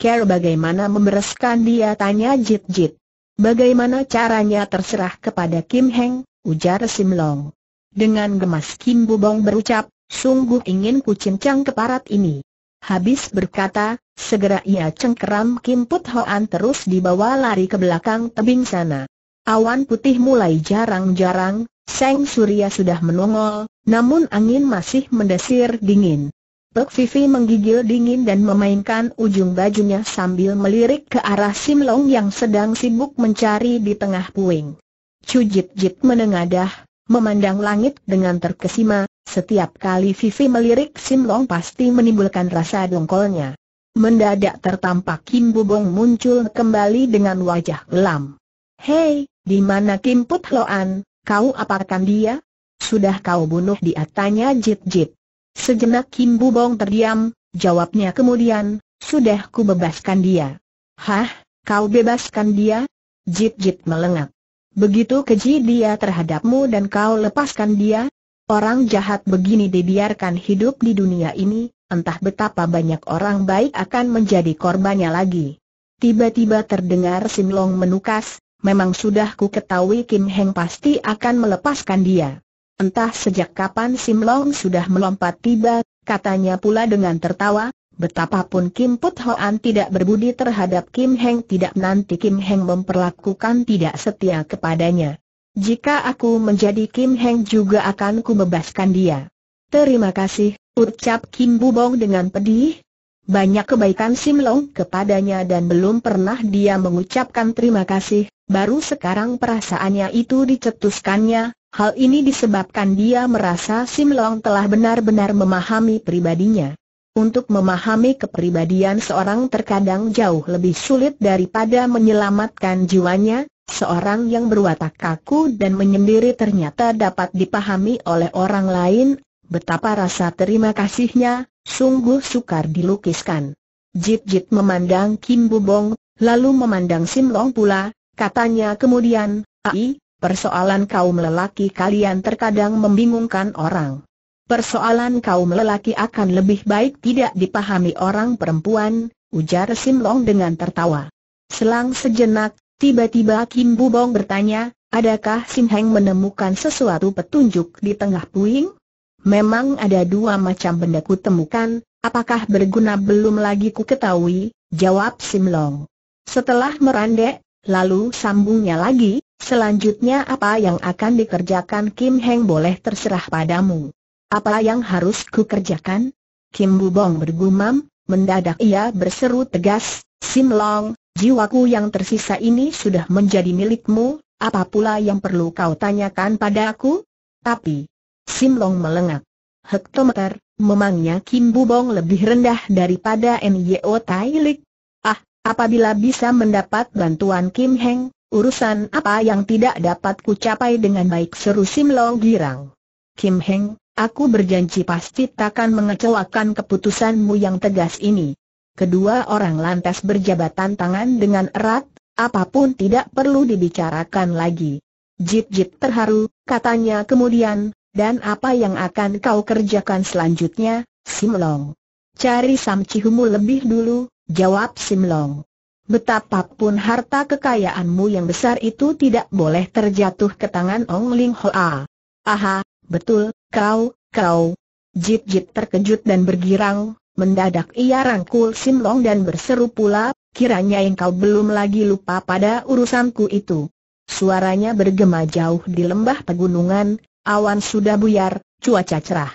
Care bagaimana membereskan dia tanya Jit Jit. Bagaimana caranya terserah kepada Kim Heng, ujar Simlong. Dengan gemas Kim Bubong berucap, sungguh ingin ku cincang keparat ini. Habis berkata, segera ia cengkeram Kim Put Hoan terus dibawa lari ke belakang tebing sana. Awan putih mulai jarang-jarang, Seng Surya sudah menongol, namun angin masih mendesir dingin. Pek Vivi menggigil dingin dan memainkan ujung bajunya sambil melirik ke arah Sim Long yang sedang sibuk mencari di tengah puing. Cujit Jit menengadah, memandang langit dengan terkesima, setiap kali Vivi melirik Sim Long pasti menimbulkan rasa dongkolnya. Mendadak tertampak Kim Bubong muncul kembali dengan wajah gelam. Hei, di mana Kim Put Loan, kau apakan dia? Sudah kau bunuh dia tanya Jit Jit. Sejenak Kim Bubong terdiam, jawabnya kemudian, sudah ku bebaskan dia. Hah, kau bebaskan dia? Jit Jit melengak. Begitu keji dia terhadapmu dan kau lepaskan dia, Orang jahat begini dibiarkan hidup di dunia ini, entah betapa banyak orang baik akan menjadi korbannya lagi. Tiba-tiba terdengar Sim Long menukas, memang sudah ku ketahui Kim Heng pasti akan melepaskan dia. Entah sejak kapan Sim Long sudah melompat tiba, katanya pula dengan tertawa, betapapun Kim Put Hoan tidak berbudi terhadap Kim Heng tidak nanti Kim Heng memperlakukan tidak setia kepadanya. Jika aku menjadi Kim Heng juga akan kubebaskan dia. Terima kasih, ucap Kim Bubong dengan pedih. Banyak kebaikan Sim Long kepadanya dan belum pernah dia mengucapkan terima kasih, baru sekarang perasaannya itu dicetuskannya, hal ini disebabkan dia merasa Sim Long telah benar-benar memahami pribadinya. Untuk memahami kepribadian seorang terkadang jauh lebih sulit daripada menyelamatkan jiwanya, Seorang yang berwatak kaku dan menyendiri ternyata dapat dipahami oleh orang lain, betapa rasa terima kasihnya, sungguh sukar dilukiskan. Jit Jit memandang Kim Bubong, lalu memandang Sim Long pula, katanya kemudian, Ai, persoalan kaum lelaki kalian terkadang membingungkan orang. Persoalan kaum lelaki akan lebih baik tidak dipahami orang perempuan, ujar Sim Long dengan tertawa. Selang sejenak, Tiba-tiba Kim Bubong bertanya, adakah Sim Heng menemukan sesuatu petunjuk di tengah puing? Memang ada dua macam benda ku temukan, apakah berguna belum lagi ku ketahui, jawab Sim Long. Setelah merandek, lalu sambungnya lagi, selanjutnya apa yang akan dikerjakan Kim Heng boleh terserah padamu. Apa yang harus ku kerjakan? Kim Bubong bergumam, mendadak ia berseru tegas, Sim Long, jiwaku yang tersisa ini sudah menjadi milikmu, apa pula yang perlu kau tanyakan pada aku? Tapi, Sim Long melengak. Hektometer, memangnya Kim Bu Bong lebih rendah daripada Nyo Tai Lik? Ah, apabila bisa mendapat bantuan Kim Heng, urusan apa yang tidak dapat ku capai dengan baik seru Sim Long girang. Kim Heng, aku berjanji pasti takkan mengecewakan keputusanmu yang tegas ini kedua orang lantas berjabatan tangan dengan erat, apapun tidak perlu dibicarakan lagi. Jip-jip terharu, katanya kemudian, dan apa yang akan kau kerjakan selanjutnya, Simlong? Cari Sam Cihumu lebih dulu, jawab Simlong. Betapapun harta kekayaanmu yang besar itu tidak boleh terjatuh ke tangan Ong Ling Hoa. Aha, betul, kau, kau. Jip-jip terkejut dan bergirang, Mendadak ia rangkul Sim Long dan berseru pula, kiranya engkau belum lagi lupa pada urusanku itu. Suaranya bergema jauh di lembah pegunungan, awan sudah buyar, cuaca cerah.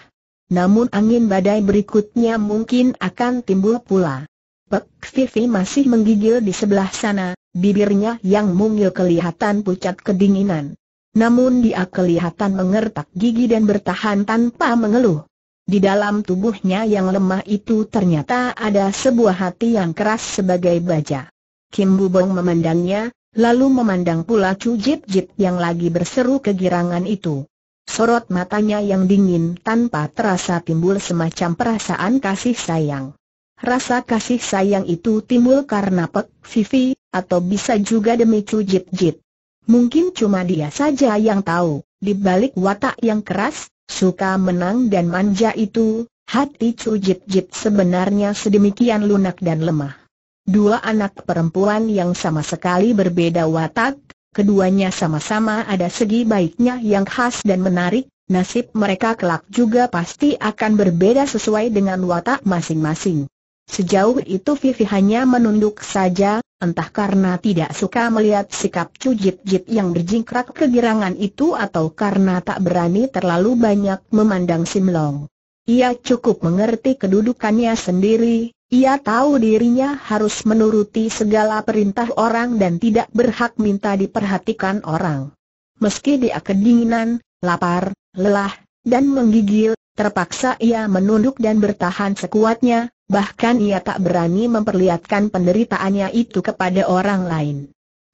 Namun angin badai berikutnya mungkin akan timbul pula. Pek Vivi masih menggigil di sebelah sana, bibirnya yang mungil kelihatan pucat kedinginan. Namun dia kelihatan mengertak gigi dan bertahan tanpa mengeluh. Di dalam tubuhnya yang lemah itu ternyata ada sebuah hati yang keras sebagai baja. Kim Bubong memandangnya, lalu memandang pula Chu Jip Jip yang lagi berseru kegirangan itu. Sorot matanya yang dingin tanpa terasa timbul semacam perasaan kasih sayang. Rasa kasih sayang itu timbul karena Pek Vivi, atau bisa juga demi Chu Jip Jip. Mungkin cuma dia saja yang tahu, di balik watak yang keras, Suka menang dan manja itu, hati Chu Jit Jit sebenarnya sedemikian lunak dan lemah. Dua anak perempuan yang sama sekali berbeda watak, keduanya sama-sama ada segi baiknya yang khas dan menarik, nasib mereka kelak juga pasti akan berbeda sesuai dengan watak masing-masing. Sejauh itu Vivi hanya menunduk saja, entah karena tidak suka melihat sikap cujit-jit yang berjingkrak kegirangan itu atau karena tak berani terlalu banyak memandang Simlong. Ia cukup mengerti kedudukannya sendiri, ia tahu dirinya harus menuruti segala perintah orang dan tidak berhak minta diperhatikan orang. Meski dia kedinginan, lapar, lelah, dan menggigil, terpaksa ia menunduk dan bertahan sekuatnya, bahkan ia tak berani memperlihatkan penderitaannya itu kepada orang lain.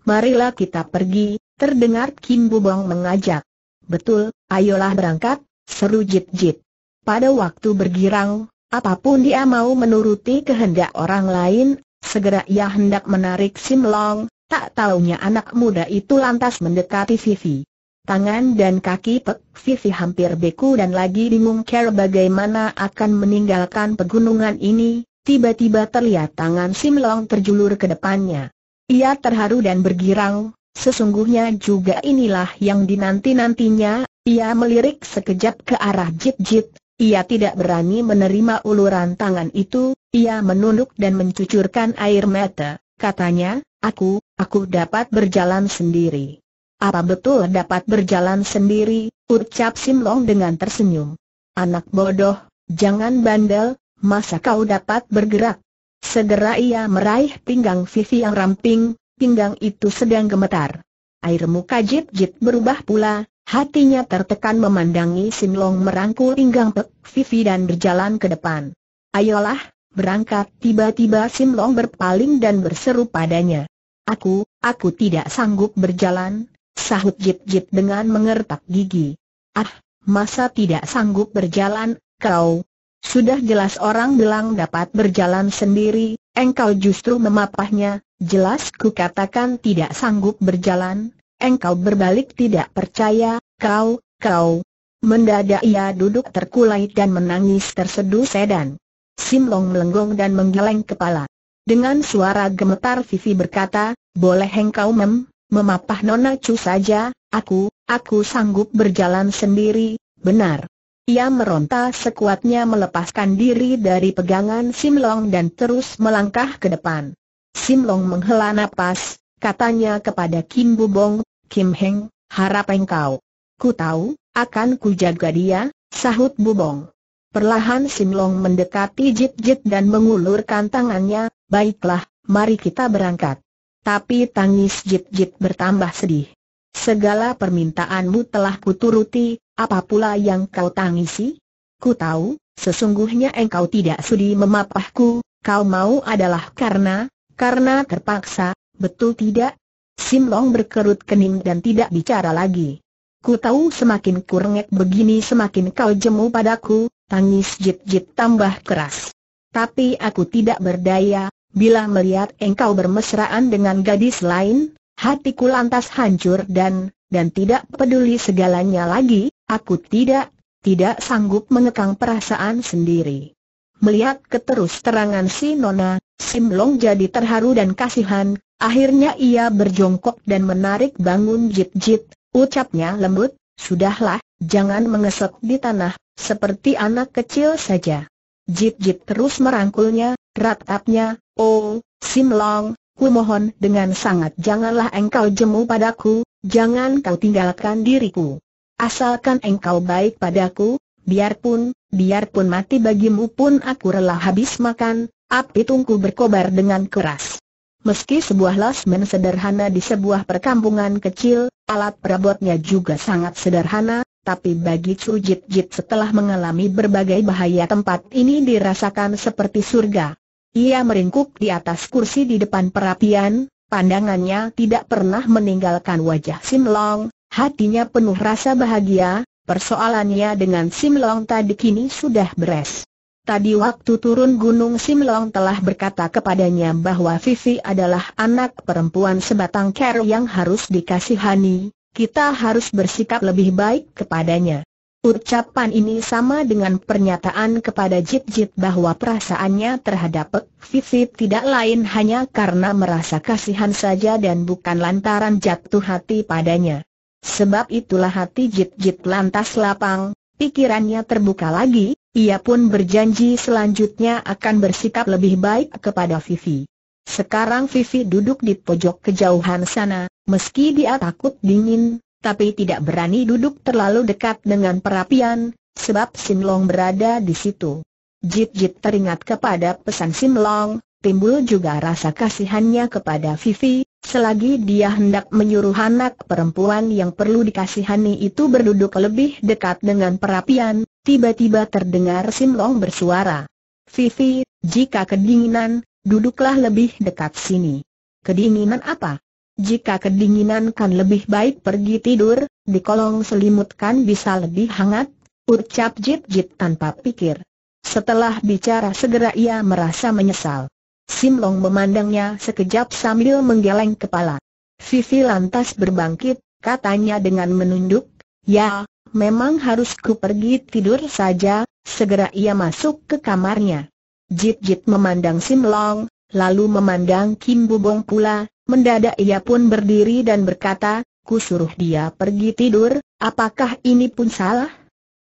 Marilah kita pergi, terdengar Kim Bubong mengajak. Betul, ayolah berangkat, seru Jit Jit. Pada waktu bergirang, apapun dia mau menuruti kehendak orang lain, segera ia hendak menarik Sim Long, tak taunya anak muda itu lantas mendekati Vivi. Tangan dan kaki Pek Vivi hampir beku dan lagi bingung care bagaimana akan meninggalkan pegunungan ini, tiba-tiba terlihat tangan Sim Long terjulur ke depannya. Ia terharu dan bergirang, sesungguhnya juga inilah yang dinanti-nantinya, ia melirik sekejap ke arah jit-jit, ia tidak berani menerima uluran tangan itu, ia menunduk dan mencucurkan air mata, katanya, aku, aku dapat berjalan sendiri. Apa betul dapat berjalan sendiri? Ucap Sim Long dengan tersenyum. Anak bodoh, jangan bandel, masa kau dapat bergerak? Segera ia meraih pinggang Vivi yang ramping, pinggang itu sedang gemetar. Air muka Jit-Jit berubah pula, hatinya tertekan memandangi Sim Long merangkul pinggang Pek Vivi dan berjalan ke depan. Ayolah, berangkat, tiba-tiba Sim Long berpaling dan berseru padanya. Aku, aku tidak sanggup berjalan, Sahut Git-Git dengan mengertak gigi. Ah, masa tidak sanggup berjalan, kau? Sudah jelas orang bilang dapat berjalan sendiri, engkau justru memapahnya, jelas ku katakan tidak sanggup berjalan, engkau berbalik tidak percaya, kau, kau. Mendadak ia duduk terkulai dan menangis terseduh sedan. Simlong melenggong dan menggeleng kepala. Dengan suara gemetar Vivi berkata, boleh engkau mem, memapah Nona Chu saja, aku, aku sanggup berjalan sendiri, benar. Ia meronta sekuatnya melepaskan diri dari pegangan Sim Long dan terus melangkah ke depan. Sim Long menghela nafas, katanya kepada Kim Bu-bong, Kim Heng, harap engkau. Ku tahu, akan kujaga dia, sahut Bu-bong. Perlahan Sim Long mendekati Jit Jit dan mengulurkan tangannya, baiklah, mari kita berangkat tapi tangis Jit-Jit bertambah sedih. Segala permintaanmu telah kuturuti, apa pula yang kau tangisi? Ku tahu, sesungguhnya engkau tidak sudi memapahku, kau mau adalah karena, karena terpaksa, betul tidak? Sim Long berkerut kening dan tidak bicara lagi. Ku tahu semakin kurengek begini semakin kau jemu padaku, tangis jit-jit tambah keras. Tapi aku tidak berdaya, Bila melihat engkau bermesraan dengan gadis lain, hatiku lantas hancur dan, dan tidak peduli segalanya lagi, aku tidak, tidak sanggup mengekang perasaan sendiri. Melihat keterus terangan si Nona, Sim Long jadi terharu dan kasihan, akhirnya ia berjongkok dan menarik bangun jit-jit, ucapnya lembut, sudahlah, jangan mengesot di tanah, seperti anak kecil saja. Jit-jit terus merangkulnya, ratapnya, Oh, Simlong, ku mohon dengan sangat janganlah engkau jemu padaku, jangan kau tinggalkan diriku. Asalkan engkau baik padaku, biarpun, biarpun mati bagimu pun aku rela habis makan, api tungku berkobar dengan keras. Meski sebuah lasmen sederhana di sebuah perkampungan kecil, alat perabotnya juga sangat sederhana, tapi bagi Cujit Jit setelah mengalami berbagai bahaya tempat ini dirasakan seperti surga. Ia meringkuk di atas kursi di depan perapian, pandangannya tidak pernah meninggalkan wajah Sim Long, hatinya penuh rasa bahagia, persoalannya dengan Sim Long tadi kini sudah beres. Tadi waktu turun gunung Sim Long telah berkata kepadanya bahwa Vivi adalah anak perempuan sebatang ker yang harus dikasihani, kita harus bersikap lebih baik kepadanya. Ucapan ini sama dengan pernyataan kepada Jit Jit bahwa perasaannya terhadap Pek tidak lain hanya karena merasa kasihan saja dan bukan lantaran jatuh hati padanya. Sebab itulah hati Jit Jit lantas lapang, pikirannya terbuka lagi, ia pun berjanji selanjutnya akan bersikap lebih baik kepada Vivi. Sekarang Vivi duduk di pojok kejauhan sana, meski dia takut dingin, tapi tidak berani duduk terlalu dekat dengan perapian, sebab Sinlong berada di situ. Jit-jit teringat kepada pesan Sinlong, timbul juga rasa kasihannya kepada Vivi, selagi dia hendak menyuruh anak perempuan yang perlu dikasihani itu berduduk lebih dekat dengan perapian, tiba-tiba terdengar Sinlong bersuara. Vivi, jika kedinginan, duduklah lebih dekat sini. Kedinginan apa? Jika kedinginan kan lebih baik pergi tidur, di kolong selimut kan bisa lebih hangat, ucap Jit Jit tanpa pikir. Setelah bicara segera ia merasa menyesal. Sim Long memandangnya sekejap sambil menggeleng kepala. Vivi lantas berbangkit, katanya dengan menunduk, Ya, memang harus ku pergi tidur saja, segera ia masuk ke kamarnya. Jit Jit memandang Sim Long, lalu memandang Kim Bubong pula, Mendadak ia pun berdiri dan berkata, ku suruh dia pergi tidur, apakah ini pun salah?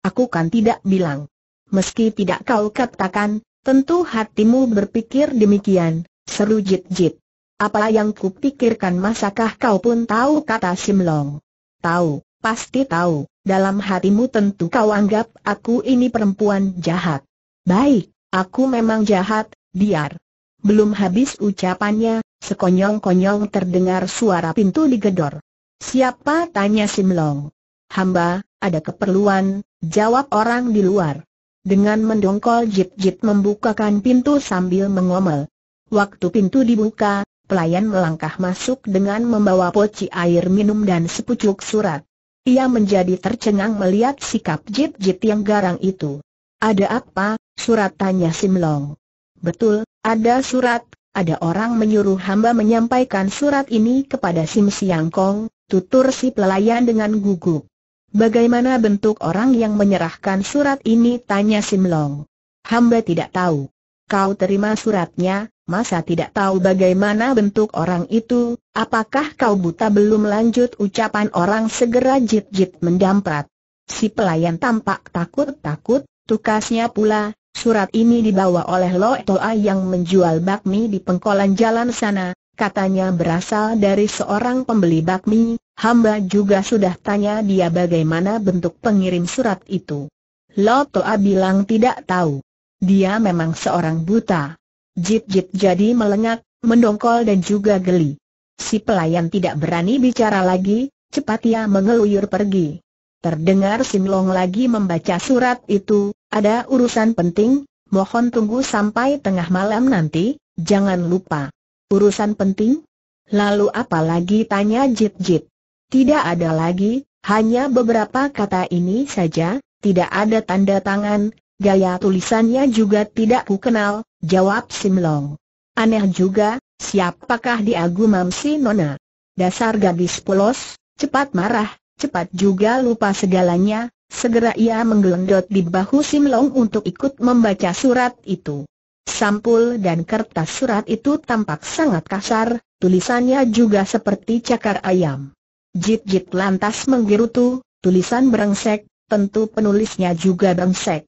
Aku kan tidak bilang. Meski tidak kau katakan, tentu hatimu berpikir demikian, seru jit-jit. Apa yang kupikirkan masakah kau pun tahu kata Simlong. Tahu, pasti tahu, dalam hatimu tentu kau anggap aku ini perempuan jahat. Baik, aku memang jahat, biar. Belum habis ucapannya, Sekonyong-konyong terdengar suara pintu digedor. Siapa? tanya Simlong. Hamba, ada keperluan, jawab orang di luar. Dengan mendongkol Jip-Jip membukakan pintu sambil mengomel. Waktu pintu dibuka, pelayan melangkah masuk dengan membawa poci air minum dan sepucuk surat. Ia menjadi tercengang melihat sikap Jip-Jip yang garang itu. Ada apa, surat tanya Simlong. Betul, ada surat, ada orang menyuruh hamba menyampaikan surat ini kepada Sim Siang Kong, tutur si pelayan dengan gugup. Bagaimana bentuk orang yang menyerahkan surat ini? Tanya Sim Long. Hamba tidak tahu. Kau terima suratnya, masa tidak tahu bagaimana bentuk orang itu, apakah kau buta belum lanjut ucapan orang segera jit-jit mendamprat. Si pelayan tampak takut-takut, tukasnya pula, Surat ini dibawa oleh Lo Toa yang menjual bakmi di pengkolan jalan sana, katanya berasal dari seorang pembeli bakmi, hamba juga sudah tanya dia bagaimana bentuk pengirim surat itu. Lo Toa bilang tidak tahu. Dia memang seorang buta. Jit-jit jadi melengak, mendongkol dan juga geli. Si pelayan tidak berani bicara lagi, cepat ia mengeluyur pergi. Terdengar Sim Long lagi membaca surat itu, ada urusan penting, mohon tunggu sampai tengah malam nanti, jangan lupa. Urusan penting? Lalu apa lagi tanya Jip Jip? Tidak ada lagi, hanya beberapa kata ini saja, tidak ada tanda tangan, gaya tulisannya juga tidak ku kenal, jawab Long. Aneh juga, siapakah dia si Nona? Dasar gadis polos, cepat marah, cepat juga lupa segalanya, segera ia menggelendot di bahu Simlong untuk ikut membaca surat itu. Sampul dan kertas surat itu tampak sangat kasar, tulisannya juga seperti cakar ayam. Jit-jit lantas menggerutu, tulisan berengsek, tentu penulisnya juga berengsek.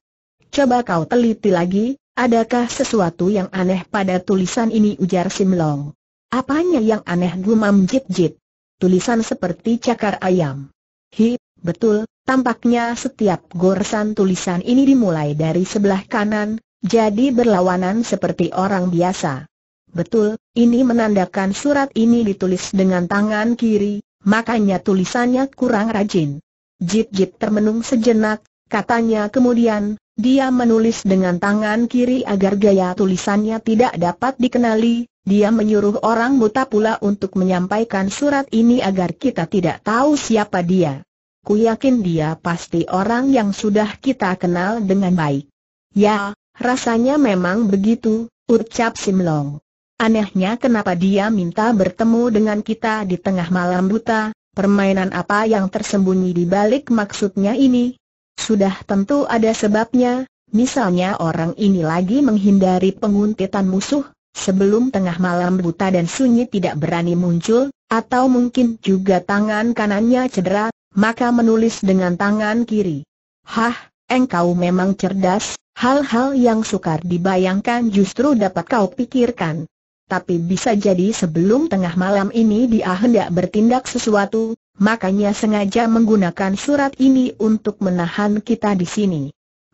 Coba kau teliti lagi, adakah sesuatu yang aneh pada tulisan ini ujar Simlong. Apanya yang aneh gumam jit-jit? Tulisan seperti cakar ayam. Hi, betul, tampaknya setiap goresan tulisan ini dimulai dari sebelah kanan, jadi berlawanan seperti orang biasa. Betul, ini menandakan surat ini ditulis dengan tangan kiri, makanya tulisannya kurang rajin. Jip-jip termenung sejenak, katanya kemudian, dia menulis dengan tangan kiri agar gaya tulisannya tidak dapat dikenali, dia menyuruh orang buta pula untuk menyampaikan surat ini agar kita tidak tahu siapa dia. Ku yakin dia pasti orang yang sudah kita kenal dengan baik. Ya, rasanya memang begitu, ucap Simlong. Anehnya kenapa dia minta bertemu dengan kita di tengah malam buta, permainan apa yang tersembunyi di balik maksudnya ini? Sudah tentu ada sebabnya, misalnya orang ini lagi menghindari penguntitan musuh, Sebelum tengah malam buta dan sunyi tidak berani muncul, atau mungkin juga tangan kanannya cedera, maka menulis dengan tangan kiri. Hah, engkau memang cerdas, hal-hal yang sukar dibayangkan justru dapat kau pikirkan. Tapi bisa jadi sebelum tengah malam ini dia hendak bertindak sesuatu, makanya sengaja menggunakan surat ini untuk menahan kita di sini.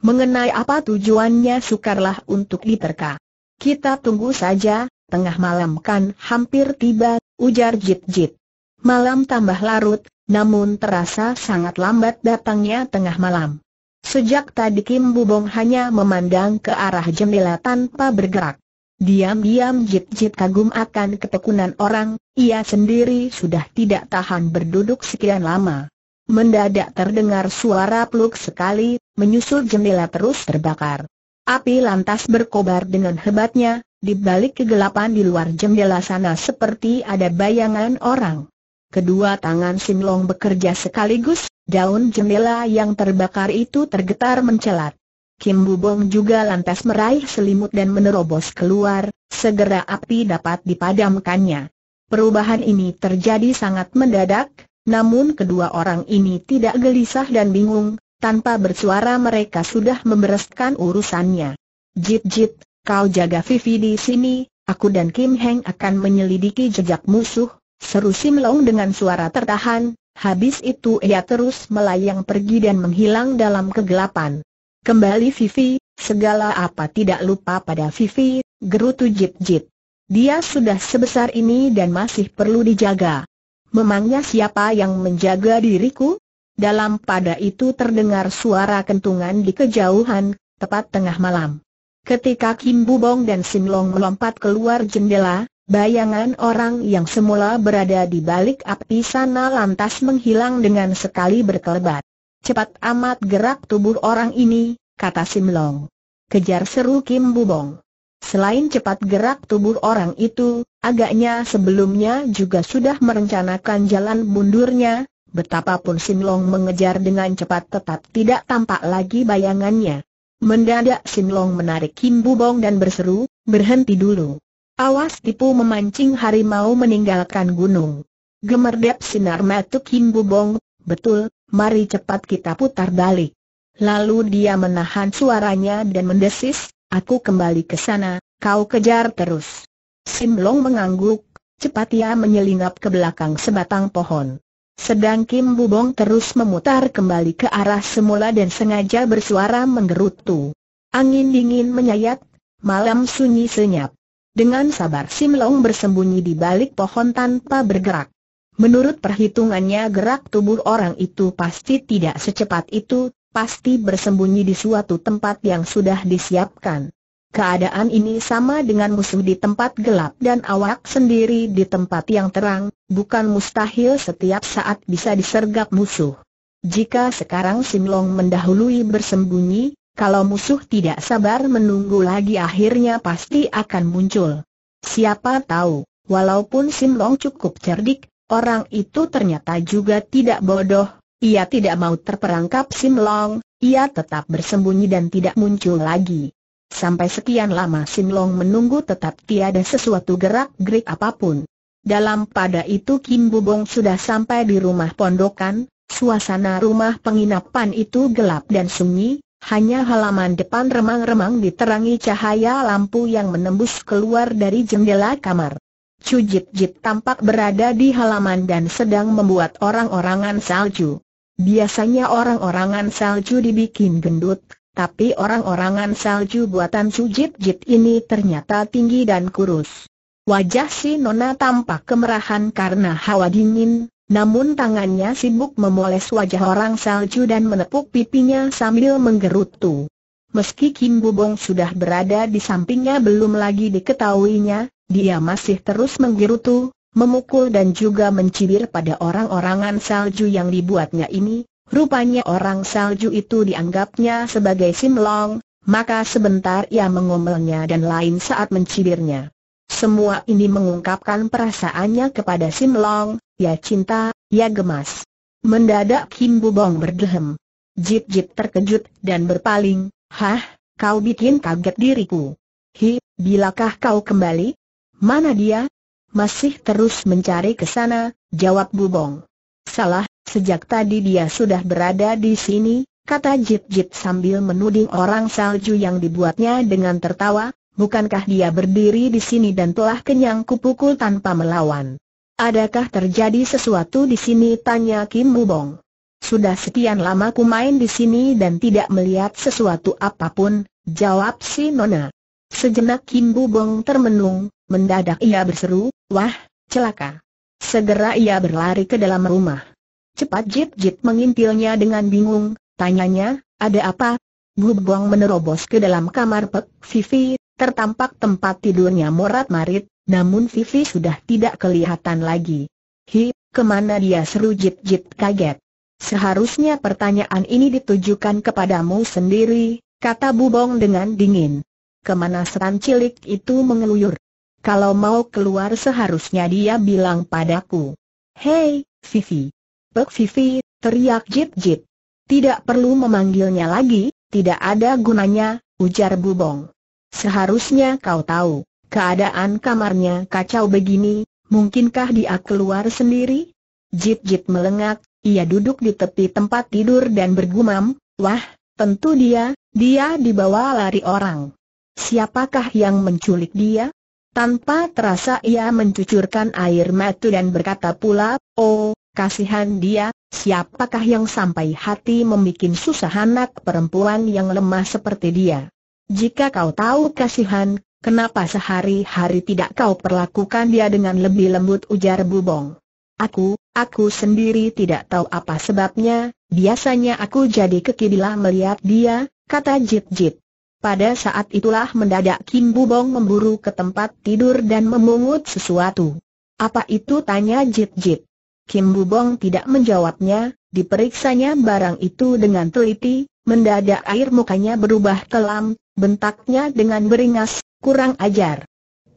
Mengenai apa tujuannya sukarlah untuk diterka. Kita tunggu saja, tengah malam kan hampir tiba, ujar Jit Jit. Malam tambah larut, namun terasa sangat lambat datangnya tengah malam. Sejak tadi Kim Bubong hanya memandang ke arah jendela tanpa bergerak. Diam-diam Jit-Jit kagum akan ketekunan orang, ia sendiri sudah tidak tahan berduduk sekian lama. Mendadak terdengar suara peluk sekali, menyusul jendela terus terbakar. Api lantas berkobar dengan hebatnya, di balik kegelapan di luar jendela sana seperti ada bayangan orang. Kedua tangan Simlong bekerja sekaligus, daun jendela yang terbakar itu tergetar mencelat. Kim Bubong juga lantas meraih selimut dan menerobos keluar, segera api dapat dipadamkannya. Perubahan ini terjadi sangat mendadak, namun kedua orang ini tidak gelisah dan bingung, tanpa bersuara mereka sudah membereskan urusannya. Jit-jit, kau jaga Vivi di sini, aku dan Kim Heng akan menyelidiki jejak musuh, seru Sim Long dengan suara tertahan, habis itu ia terus melayang pergi dan menghilang dalam kegelapan. Kembali Vivi, segala apa tidak lupa pada Vivi, gerutu Jit-jit. Dia sudah sebesar ini dan masih perlu dijaga. Memangnya siapa yang menjaga diriku? Dalam pada itu terdengar suara kentungan di kejauhan, tepat tengah malam. Ketika Kim Bubong dan Sim Long melompat keluar jendela, bayangan orang yang semula berada di balik api sana lantas menghilang dengan sekali berkelebat. Cepat amat gerak tubuh orang ini, kata Sim Long. Kejar seru Kim Bubong. Selain cepat gerak tubuh orang itu, agaknya sebelumnya juga sudah merencanakan jalan mundurnya, Betapapun Sinlong mengejar dengan cepat tetap tidak tampak lagi bayangannya. Mendadak Sinlong menarik Kim Bubong dan berseru, berhenti dulu. Awas tipu memancing harimau meninggalkan gunung. Gemerdep sinar mata Kim Bubong, betul, mari cepat kita putar balik. Lalu dia menahan suaranya dan mendesis, aku kembali ke sana, kau kejar terus. Simlong mengangguk, cepat ia menyelinap ke belakang sebatang pohon. Sedang Kim Bubong terus memutar kembali ke arah semula dan sengaja bersuara menggerutu. Angin dingin menyayat, malam sunyi senyap. Dengan sabar Sim Long bersembunyi di balik pohon tanpa bergerak. Menurut perhitungannya gerak tubuh orang itu pasti tidak secepat itu, pasti bersembunyi di suatu tempat yang sudah disiapkan. Keadaan ini sama dengan musuh di tempat gelap dan awak sendiri di tempat yang terang, bukan mustahil setiap saat bisa disergap musuh. Jika sekarang Simlong mendahului bersembunyi, kalau musuh tidak sabar menunggu lagi akhirnya pasti akan muncul. Siapa tahu, walaupun Simlong cukup cerdik, orang itu ternyata juga tidak bodoh, ia tidak mau terperangkap Simlong, ia tetap bersembunyi dan tidak muncul lagi. Sampai sekian lama Sin Long menunggu tetap tiada sesuatu gerak-gerik apapun. Dalam pada itu Kim Bubong sudah sampai di rumah pondokan, suasana rumah penginapan itu gelap dan sunyi, hanya halaman depan remang-remang diterangi cahaya lampu yang menembus keluar dari jendela kamar. Jip Jip tampak berada di halaman dan sedang membuat orang-orangan salju. Biasanya orang-orangan salju dibikin gendut tapi orang-orangan salju buatan Sujit Jit ini ternyata tinggi dan kurus. Wajah si Nona tampak kemerahan karena hawa dingin, namun tangannya sibuk memoles wajah orang salju dan menepuk pipinya sambil menggerutu. Meski Kim Bubong sudah berada di sampingnya belum lagi diketahuinya, dia masih terus menggerutu, memukul dan juga mencibir pada orang-orangan salju yang dibuatnya ini, Rupanya orang salju itu dianggapnya sebagai Simlong, maka sebentar ia mengomelnya dan lain saat mencibirnya. Semua ini mengungkapkan perasaannya kepada Simlong, ya cinta, ya gemas. Mendadak Kim Bubong berdehem. Jip-jip terkejut dan berpaling, Hah, kau bikin kaget diriku. Hi, bilakah kau kembali? Mana dia? Masih terus mencari ke sana, jawab Bubong. Salah, Sejak tadi dia sudah berada di sini, kata Jip Jip sambil menuding orang salju yang dibuatnya dengan tertawa, bukankah dia berdiri di sini dan telah kenyang kupukul tanpa melawan? Adakah terjadi sesuatu di sini? Tanya Kim Bubong. Sudah sekian lama ku main di sini dan tidak melihat sesuatu apapun, jawab si Nona. Sejenak Kim Bubong termenung, mendadak ia berseru, wah, celaka. Segera ia berlari ke dalam rumah. Cepat Jit Jit mengintilnya dengan bingung, tanyanya, ada apa? Bu Buang menerobos ke dalam kamar Pek Vivi, tertampak tempat tidurnya morat marit, namun Vivi sudah tidak kelihatan lagi. Hi, kemana dia seru Jit Jit kaget. Seharusnya pertanyaan ini ditujukan kepadamu sendiri, kata Bu Bong dengan dingin. Kemana seran cilik itu mengeluyur? Kalau mau keluar seharusnya dia bilang padaku. Hei, Vivi, Pek Vivi, teriak Jip Jip. Tidak perlu memanggilnya lagi, tidak ada gunanya, ujar Bubong. Seharusnya kau tahu, keadaan kamarnya kacau begini, mungkinkah dia keluar sendiri? Jip Jip melengak, ia duduk di tepi tempat tidur dan bergumam, wah, tentu dia, dia dibawa lari orang. Siapakah yang menculik dia? Tanpa terasa ia mencucurkan air mata dan berkata pula, oh, Kasihan dia, siapakah yang sampai hati membuat susah anak perempuan yang lemah seperti dia? Jika kau tahu kasihan, kenapa sehari-hari tidak kau perlakukan dia dengan lebih lembut ujar Bubong? Aku, aku sendiri tidak tahu apa sebabnya, biasanya aku jadi kekibilah melihat dia, kata Jit Jit. Pada saat itulah mendadak Kim Bubong memburu ke tempat tidur dan memungut sesuatu. Apa itu tanya Jit Jit. Kim Bubong tidak menjawabnya, diperiksanya barang itu dengan teliti, mendadak air mukanya berubah kelam, bentaknya dengan beringas, kurang ajar.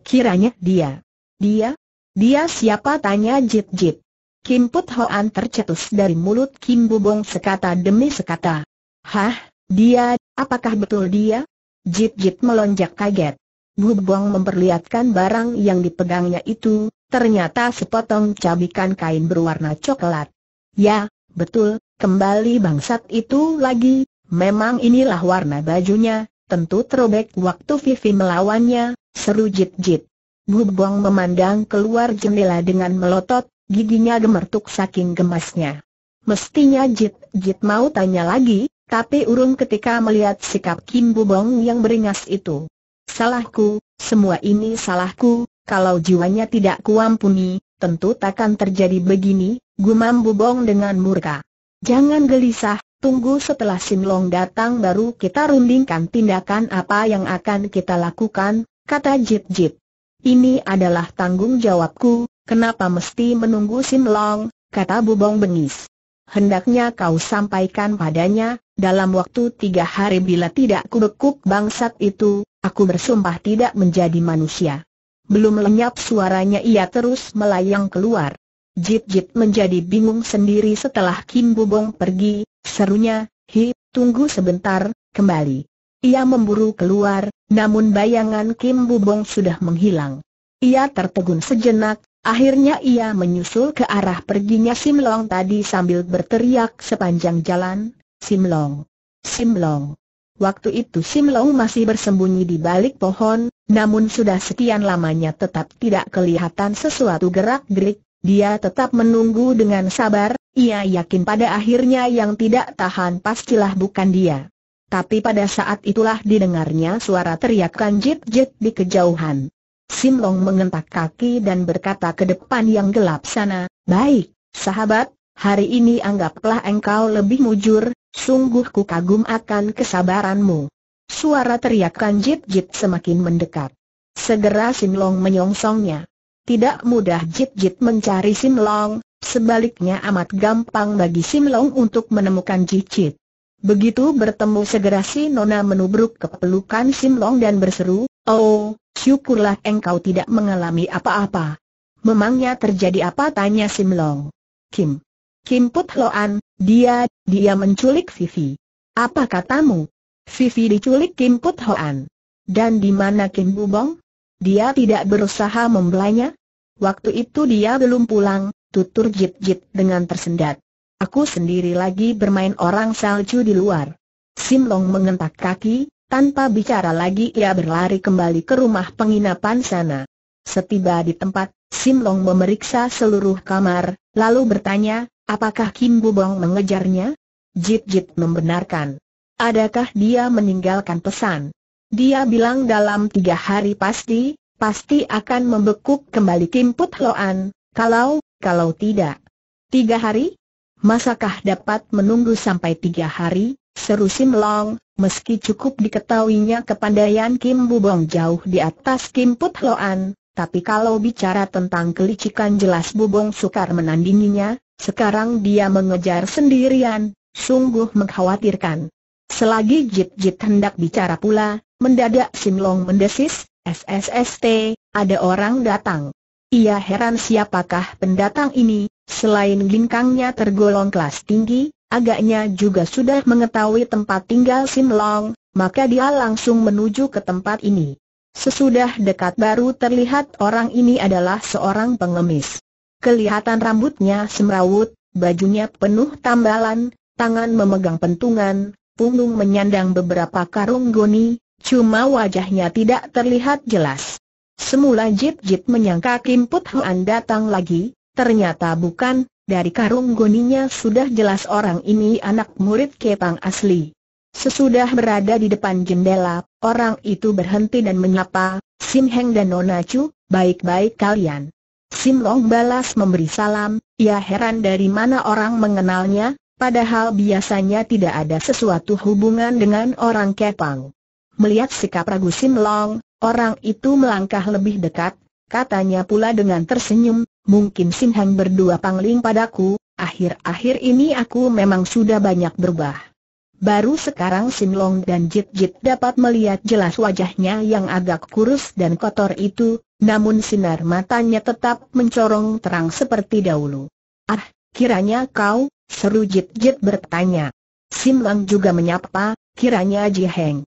Kiranya dia. Dia? Dia siapa tanya Jit Jit. Kim Put Hoan tercetus dari mulut Kim Bubong sekata demi sekata. Hah, dia, apakah betul dia? Jit Jit melonjak kaget. Bubong memperlihatkan barang yang dipegangnya itu, ternyata sepotong cabikan kain berwarna coklat. Ya, betul, kembali bangsat itu lagi, memang inilah warna bajunya, tentu terobek waktu Vivi melawannya, seru jit-jit. Bubong memandang keluar jendela dengan melotot, giginya gemertuk saking gemasnya. Mestinya jit-jit mau tanya lagi, tapi urung ketika melihat sikap Kim Bubong yang beringas itu. Salahku, semua ini salahku, kalau jiwanya tidak kuampuni, tentu takkan terjadi begini, gumam Bubong dengan murka. Jangan gelisah, tunggu setelah Sinlong datang baru kita rundingkan tindakan apa yang akan kita lakukan, kata Jip Jip. Ini adalah tanggung jawabku, kenapa mesti menunggu Sinlong, kata Bubong bengis. Hendaknya kau sampaikan padanya, dalam waktu tiga hari bila tidak kubekuk bangsat itu, aku bersumpah tidak menjadi manusia. Belum lenyap suaranya ia terus melayang keluar. Jit-jit menjadi bingung sendiri setelah Kim Bubong pergi, serunya, Hi, tunggu sebentar, kembali. Ia memburu keluar, namun bayangan Kim Bubong sudah menghilang. Ia tertegun sejenak, akhirnya ia menyusul ke arah Sim Long tadi sambil berteriak sepanjang jalan, Sim Long, Sim Long. Waktu itu Sim Lau masih bersembunyi di balik pohon, namun sudah sekian lamanya tetap tidak kelihatan sesuatu gerak-gerik, dia tetap menunggu dengan sabar, ia yakin pada akhirnya yang tidak tahan pastilah bukan dia. Tapi pada saat itulah didengarnya suara teriakan jit-jit di kejauhan. Sim Long mengentak kaki dan berkata ke depan yang gelap sana, Baik, sahabat, hari ini anggaplah engkau lebih mujur, sungguh ku kagum akan kesabaranmu. Suara teriakan Jit Jit semakin mendekat. Segera Long menyongsongnya. Tidak mudah Jit Jit mencari Long, sebaliknya amat gampang bagi Long untuk menemukan Jit Jit. Begitu bertemu segera si Nona menubruk ke pelukan Long dan berseru, Oh, syukurlah engkau tidak mengalami apa-apa. Memangnya terjadi apa tanya Long. Kim, Kim Put Loan, dia, dia menculik Vivi. Apa katamu? Vivi diculik Kim Put Hoan. Dan di mana Kim Bubong? Dia tidak berusaha membelanya. Waktu itu dia belum pulang, tutur Jit Jit dengan tersendat. Aku sendiri lagi bermain orang salju di luar. Sim Long mengentak kaki, tanpa bicara lagi ia berlari kembali ke rumah penginapan sana. Setiba di tempat, Sim Long memeriksa seluruh kamar, lalu bertanya, Apakah Kim Bubong mengejarnya? Jit Jit membenarkan. Adakah dia meninggalkan pesan? Dia bilang dalam tiga hari pasti, pasti akan membekuk kembali Kim Put Loan, kalau, kalau tidak. Tiga hari? Masakah dapat menunggu sampai tiga hari? Seru Sim Long, meski cukup diketahuinya kepandaian Kim Bubong jauh di atas Kim Put Loan, tapi kalau bicara tentang kelicikan jelas Bubong sukar menandinginya, sekarang dia mengejar sendirian, sungguh mengkhawatirkan. Selagi Jit Jit hendak bicara pula, mendadak Simlong mendesis, SSST, ada orang datang. Ia heran siapakah pendatang ini, selain ginkangnya tergolong kelas tinggi, agaknya juga sudah mengetahui tempat tinggal Simlong, maka dia langsung menuju ke tempat ini. Sesudah dekat baru terlihat orang ini adalah seorang pengemis kelihatan rambutnya semrawut, bajunya penuh tambalan, tangan memegang pentungan, punggung menyandang beberapa karung goni, cuma wajahnya tidak terlihat jelas. Semula Jip-Jip menyangka Kim Put Huan datang lagi, ternyata bukan, dari karung goninya sudah jelas orang ini anak murid Kepang asli. Sesudah berada di depan jendela, orang itu berhenti dan menyapa, Sim Heng dan Nona Chu, baik-baik kalian. Sim Long balas memberi salam, ia ya heran dari mana orang mengenalnya, padahal biasanya tidak ada sesuatu hubungan dengan orang Kepang. Melihat sikap ragu Sim Long, orang itu melangkah lebih dekat, katanya pula dengan tersenyum, mungkin Sim Hang berdua pangling padaku, akhir-akhir ini aku memang sudah banyak berubah. Baru sekarang Sim Long dan Jit Jit dapat melihat jelas wajahnya yang agak kurus dan kotor itu, namun sinar matanya tetap mencorong terang seperti dahulu. Ah, kiranya kau, seru Jit Jit bertanya. Sim Lang juga menyapa, kiranya Ji Heng.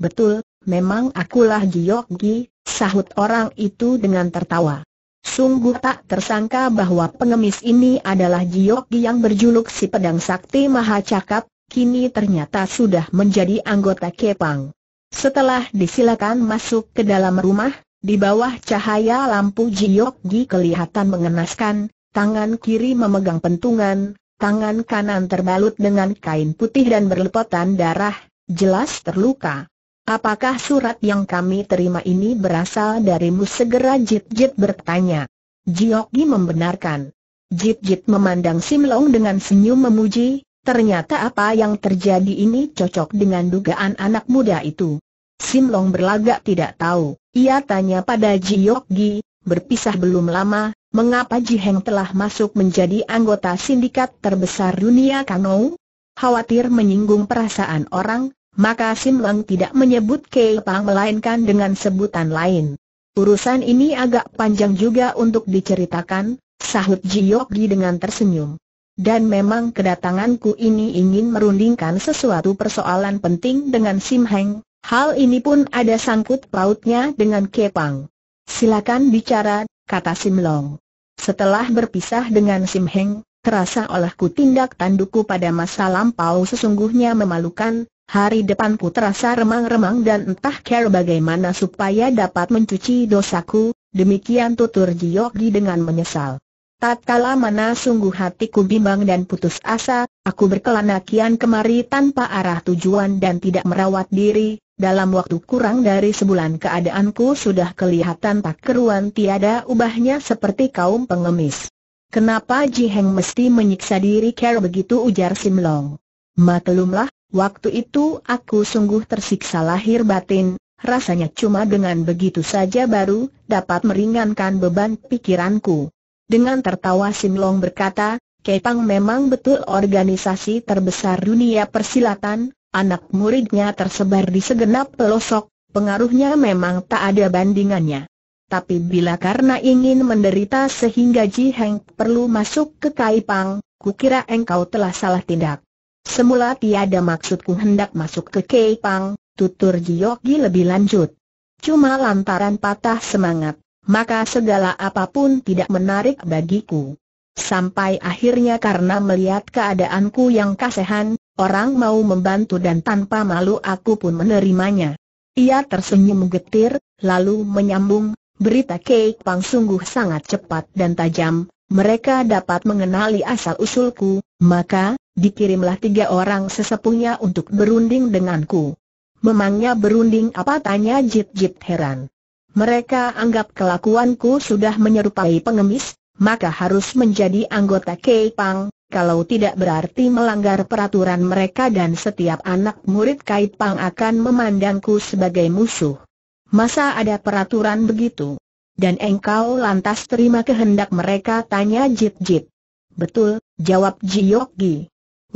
Betul, memang akulah Giok Gi, sahut orang itu dengan tertawa. Sungguh tak tersangka bahwa pengemis ini adalah Gi yang berjuluk si pedang sakti maha cakap, kini ternyata sudah menjadi anggota Kepang. Setelah disilakan masuk ke dalam rumah, di bawah cahaya lampu Jiyokgi kelihatan mengenaskan, tangan kiri memegang pentungan, tangan kanan terbalut dengan kain putih dan berlepotan darah, jelas terluka. Apakah surat yang kami terima ini berasal darimu segera Jit Jit bertanya. Jiyokgi membenarkan. Jit Jit memandang Simlong dengan senyum memuji, ternyata apa yang terjadi ini cocok dengan dugaan anak muda itu. Simlong berlagak tidak tahu. Ia tanya pada Ji Gi, berpisah belum lama, mengapa Ji Heng telah masuk menjadi anggota sindikat terbesar dunia Kanou? Khawatir menyinggung perasaan orang, maka Sim Leng tidak menyebut Kei Pang melainkan dengan sebutan lain. Urusan ini agak panjang juga untuk diceritakan, sahut Ji Gi dengan tersenyum. Dan memang kedatanganku ini ingin merundingkan sesuatu persoalan penting dengan Sim Heng, Hal ini pun ada sangkut pautnya dengan Kepang. Silakan bicara, kata Sim Long. Setelah berpisah dengan Sim Heng, terasa olehku tindak tandukku pada masa lampau sesungguhnya memalukan, hari depanku terasa remang-remang dan entah care bagaimana supaya dapat mencuci dosaku, demikian tutur Jiyogi dengan menyesal. Tatkala mana sungguh hatiku bimbang dan putus asa, aku berkelana kian kemari tanpa arah tujuan dan tidak merawat diri, dalam waktu kurang dari sebulan keadaanku sudah kelihatan tak keruan tiada ubahnya seperti kaum pengemis. Kenapa Ji Heng mesti menyiksa diri care begitu ujar Sim Long. Maklumlah, waktu itu aku sungguh tersiksa lahir batin, rasanya cuma dengan begitu saja baru dapat meringankan beban pikiranku. Dengan tertawa Sim Long berkata, Kepang memang betul organisasi terbesar dunia persilatan, Anak muridnya tersebar di segenap pelosok, pengaruhnya memang tak ada bandingannya. Tapi bila karena ingin menderita sehingga Ji Heng perlu masuk ke Kaipang, kukira engkau telah salah tindak. Semula tiada maksudku hendak masuk ke Kaipang, tutur Ji Yogi lebih lanjut. Cuma lantaran patah semangat, maka segala apapun tidak menarik bagiku. Sampai akhirnya karena melihat keadaanku yang kasihan. Orang mau membantu dan tanpa malu aku pun menerimanya. Ia tersenyum getir, lalu menyambung, berita Kek Pang sungguh sangat cepat dan tajam, mereka dapat mengenali asal-usulku, maka, dikirimlah tiga orang sesepunya untuk berunding denganku. Memangnya berunding apa tanya Jit Jit heran. Mereka anggap kelakuanku sudah menyerupai pengemis, maka harus menjadi anggota Kek Pang, kalau tidak berarti melanggar peraturan mereka dan setiap anak murid Kaipang Pang akan memandangku sebagai musuh. Masa ada peraturan begitu? Dan engkau lantas terima kehendak mereka tanya Jip Jip. Betul, jawab Ji Gi.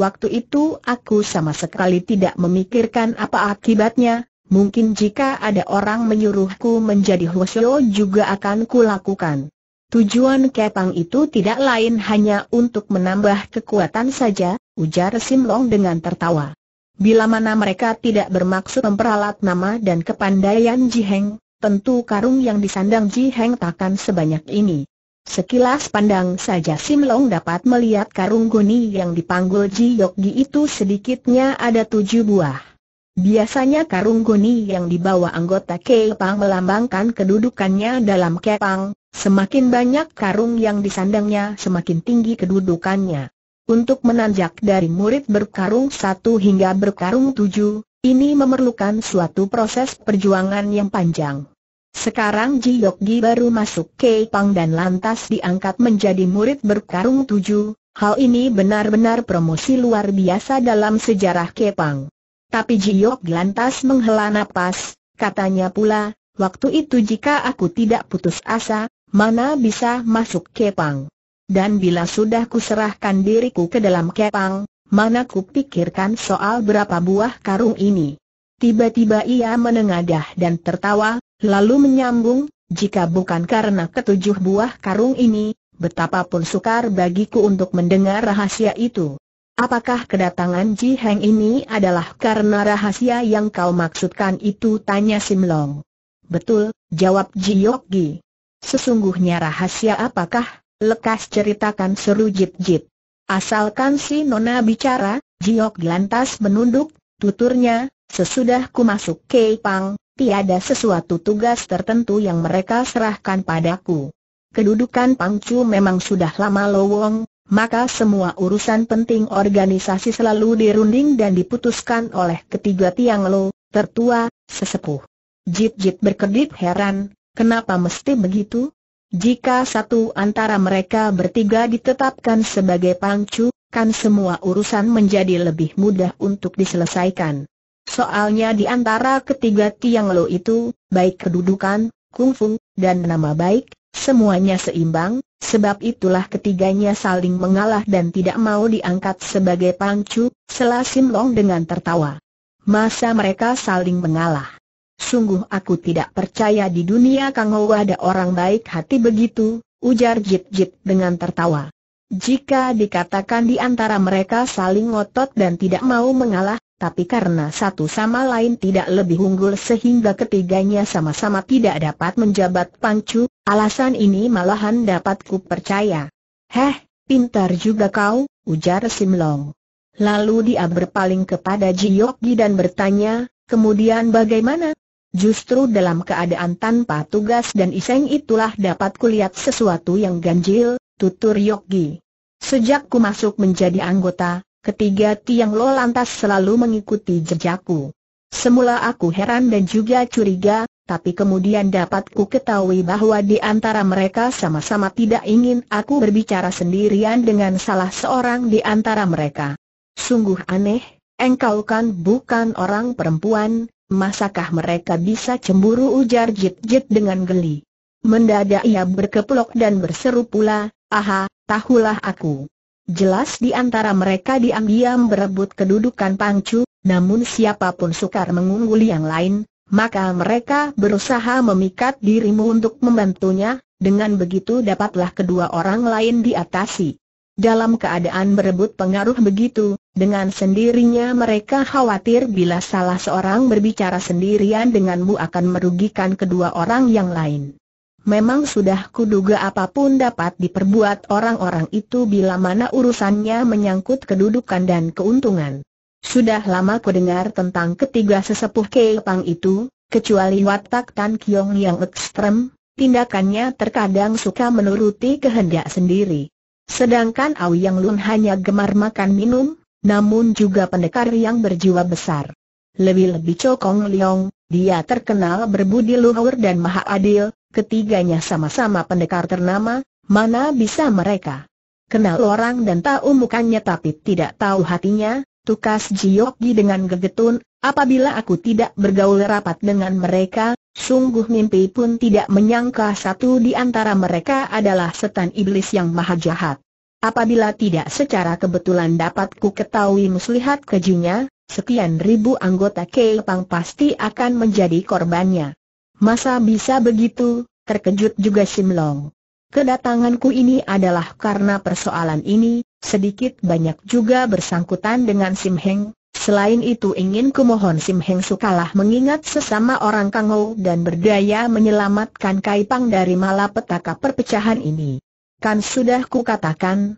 Waktu itu aku sama sekali tidak memikirkan apa akibatnya, mungkin jika ada orang menyuruhku menjadi Hwasyo juga akan kulakukan. Tujuan Kepang itu tidak lain hanya untuk menambah kekuatan saja, ujar Simlong dengan tertawa. Bila mana mereka tidak bermaksud memperalat nama dan kepandaian Heng, tentu karung yang disandang Ji Heng takkan sebanyak ini. Sekilas pandang saja Simlong dapat melihat karung goni yang dipanggul Ji Yogi itu sedikitnya ada tujuh buah. Biasanya karung goni yang dibawa anggota Kepang melambangkan kedudukannya dalam Kepang, Semakin banyak karung yang disandangnya semakin tinggi kedudukannya. Untuk menanjak dari murid berkarung satu hingga berkarung tujuh, ini memerlukan suatu proses perjuangan yang panjang. Sekarang Ji Yogi baru masuk ke Pang dan lantas diangkat menjadi murid berkarung tujuh, hal ini benar-benar promosi luar biasa dalam sejarah Kepang. Tapi Ji Yok lantas menghela nafas, katanya pula, Waktu itu jika aku tidak putus asa, mana bisa masuk kepang. Dan bila sudah kuserahkan diriku ke dalam kepang, mana kupikirkan soal berapa buah karung ini. Tiba-tiba ia menengadah dan tertawa, lalu menyambung, jika bukan karena ketujuh buah karung ini, betapapun sukar bagiku untuk mendengar rahasia itu. Apakah kedatangan Ji Heng ini adalah karena rahasia yang kau maksudkan itu? Tanya Sim Long. Betul, jawab Ji Yogi. Sesungguhnya rahasia apakah? Lekas ceritakan seru Jip Jip. Asalkan si Nona bicara, Jiok lantas menunduk, tuturnya, sesudah ku masuk Kei tiada sesuatu tugas tertentu yang mereka serahkan padaku. Kedudukan Pangcu memang sudah lama lowong, maka semua urusan penting organisasi selalu dirunding dan diputuskan oleh ketiga tiang lo, tertua, sesepuh. Jip Jip berkedip heran, Kenapa mesti begitu? Jika satu antara mereka bertiga ditetapkan sebagai pangcu, kan semua urusan menjadi lebih mudah untuk diselesaikan. Soalnya di antara ketiga tiang lo itu, baik kedudukan, kungfu, dan nama baik, semuanya seimbang, sebab itulah ketiganya saling mengalah dan tidak mau diangkat sebagai pangcu, Selasim Long dengan tertawa. Masa mereka saling mengalah. Sungguh aku tidak percaya di dunia Kang Ho ada orang baik hati begitu, ujar Jip Jip dengan tertawa. Jika dikatakan di antara mereka saling ngotot dan tidak mau mengalah, tapi karena satu sama lain tidak lebih unggul sehingga ketiganya sama-sama tidak dapat menjabat pangcu, alasan ini malahan dapat ku percaya. Heh, pintar juga kau, ujar Sim Long. Lalu dia berpaling kepada Ji Gi dan bertanya, kemudian bagaimana? Justru dalam keadaan tanpa tugas dan iseng itulah dapat kulihat sesuatu yang ganjil, tutur Yogi. Sejak ku masuk menjadi anggota, ketiga Tiang Lo lantas selalu mengikuti jejakku. Semula aku heran dan juga curiga, tapi kemudian dapat ku ketahui bahwa di antara mereka sama-sama tidak ingin aku berbicara sendirian dengan salah seorang di antara mereka. Sungguh aneh, engkau kan bukan orang perempuan, Masakah mereka bisa cemburu ujar Jit-Jit dengan geli? Mendadak ia berkeplok dan berseru pula, aha, tahulah aku. Jelas di antara mereka diam-diam berebut kedudukan pangcu, namun siapapun sukar mengungguli yang lain, maka mereka berusaha memikat dirimu untuk membantunya, dengan begitu dapatlah kedua orang lain diatasi. Dalam keadaan berebut pengaruh begitu, dengan sendirinya mereka khawatir bila salah seorang berbicara sendirian denganmu akan merugikan kedua orang yang lain. Memang sudah kuduga apapun dapat diperbuat orang-orang itu bila mana urusannya menyangkut kedudukan dan keuntungan. Sudah lama ku dengar tentang ketiga sesepuh Keipang itu, kecuali watak Tan Kiong yang ekstrem, tindakannya terkadang suka menuruti kehendak sendiri. Sedangkan Au Yang Lun hanya gemar makan minum, namun juga pendekar yang berjiwa besar. Lebih-lebih Cokong Leong, dia terkenal berbudi luhur dan maha adil, ketiganya sama-sama pendekar ternama, mana bisa mereka kenal orang dan tahu mukanya tapi tidak tahu hatinya, tukas Jiokgi dengan gegetun, apabila aku tidak bergaul rapat dengan mereka, Sungguh mimpi pun tidak menyangka satu di antara mereka adalah setan iblis yang maha jahat. Apabila tidak secara kebetulan dapat ku ketahui muslihat kejunya, sekian ribu anggota Keipang pasti akan menjadi korbannya. Masa bisa begitu, terkejut juga Simlong. Kedatanganku ini adalah karena persoalan ini, sedikit banyak juga bersangkutan dengan Sim Heng, Selain itu ingin kumohon Sim Heng Sukalah mengingat sesama orang Kangou dan berdaya menyelamatkan Kai Pang dari malapetaka perpecahan ini. Kan sudah kukatakan,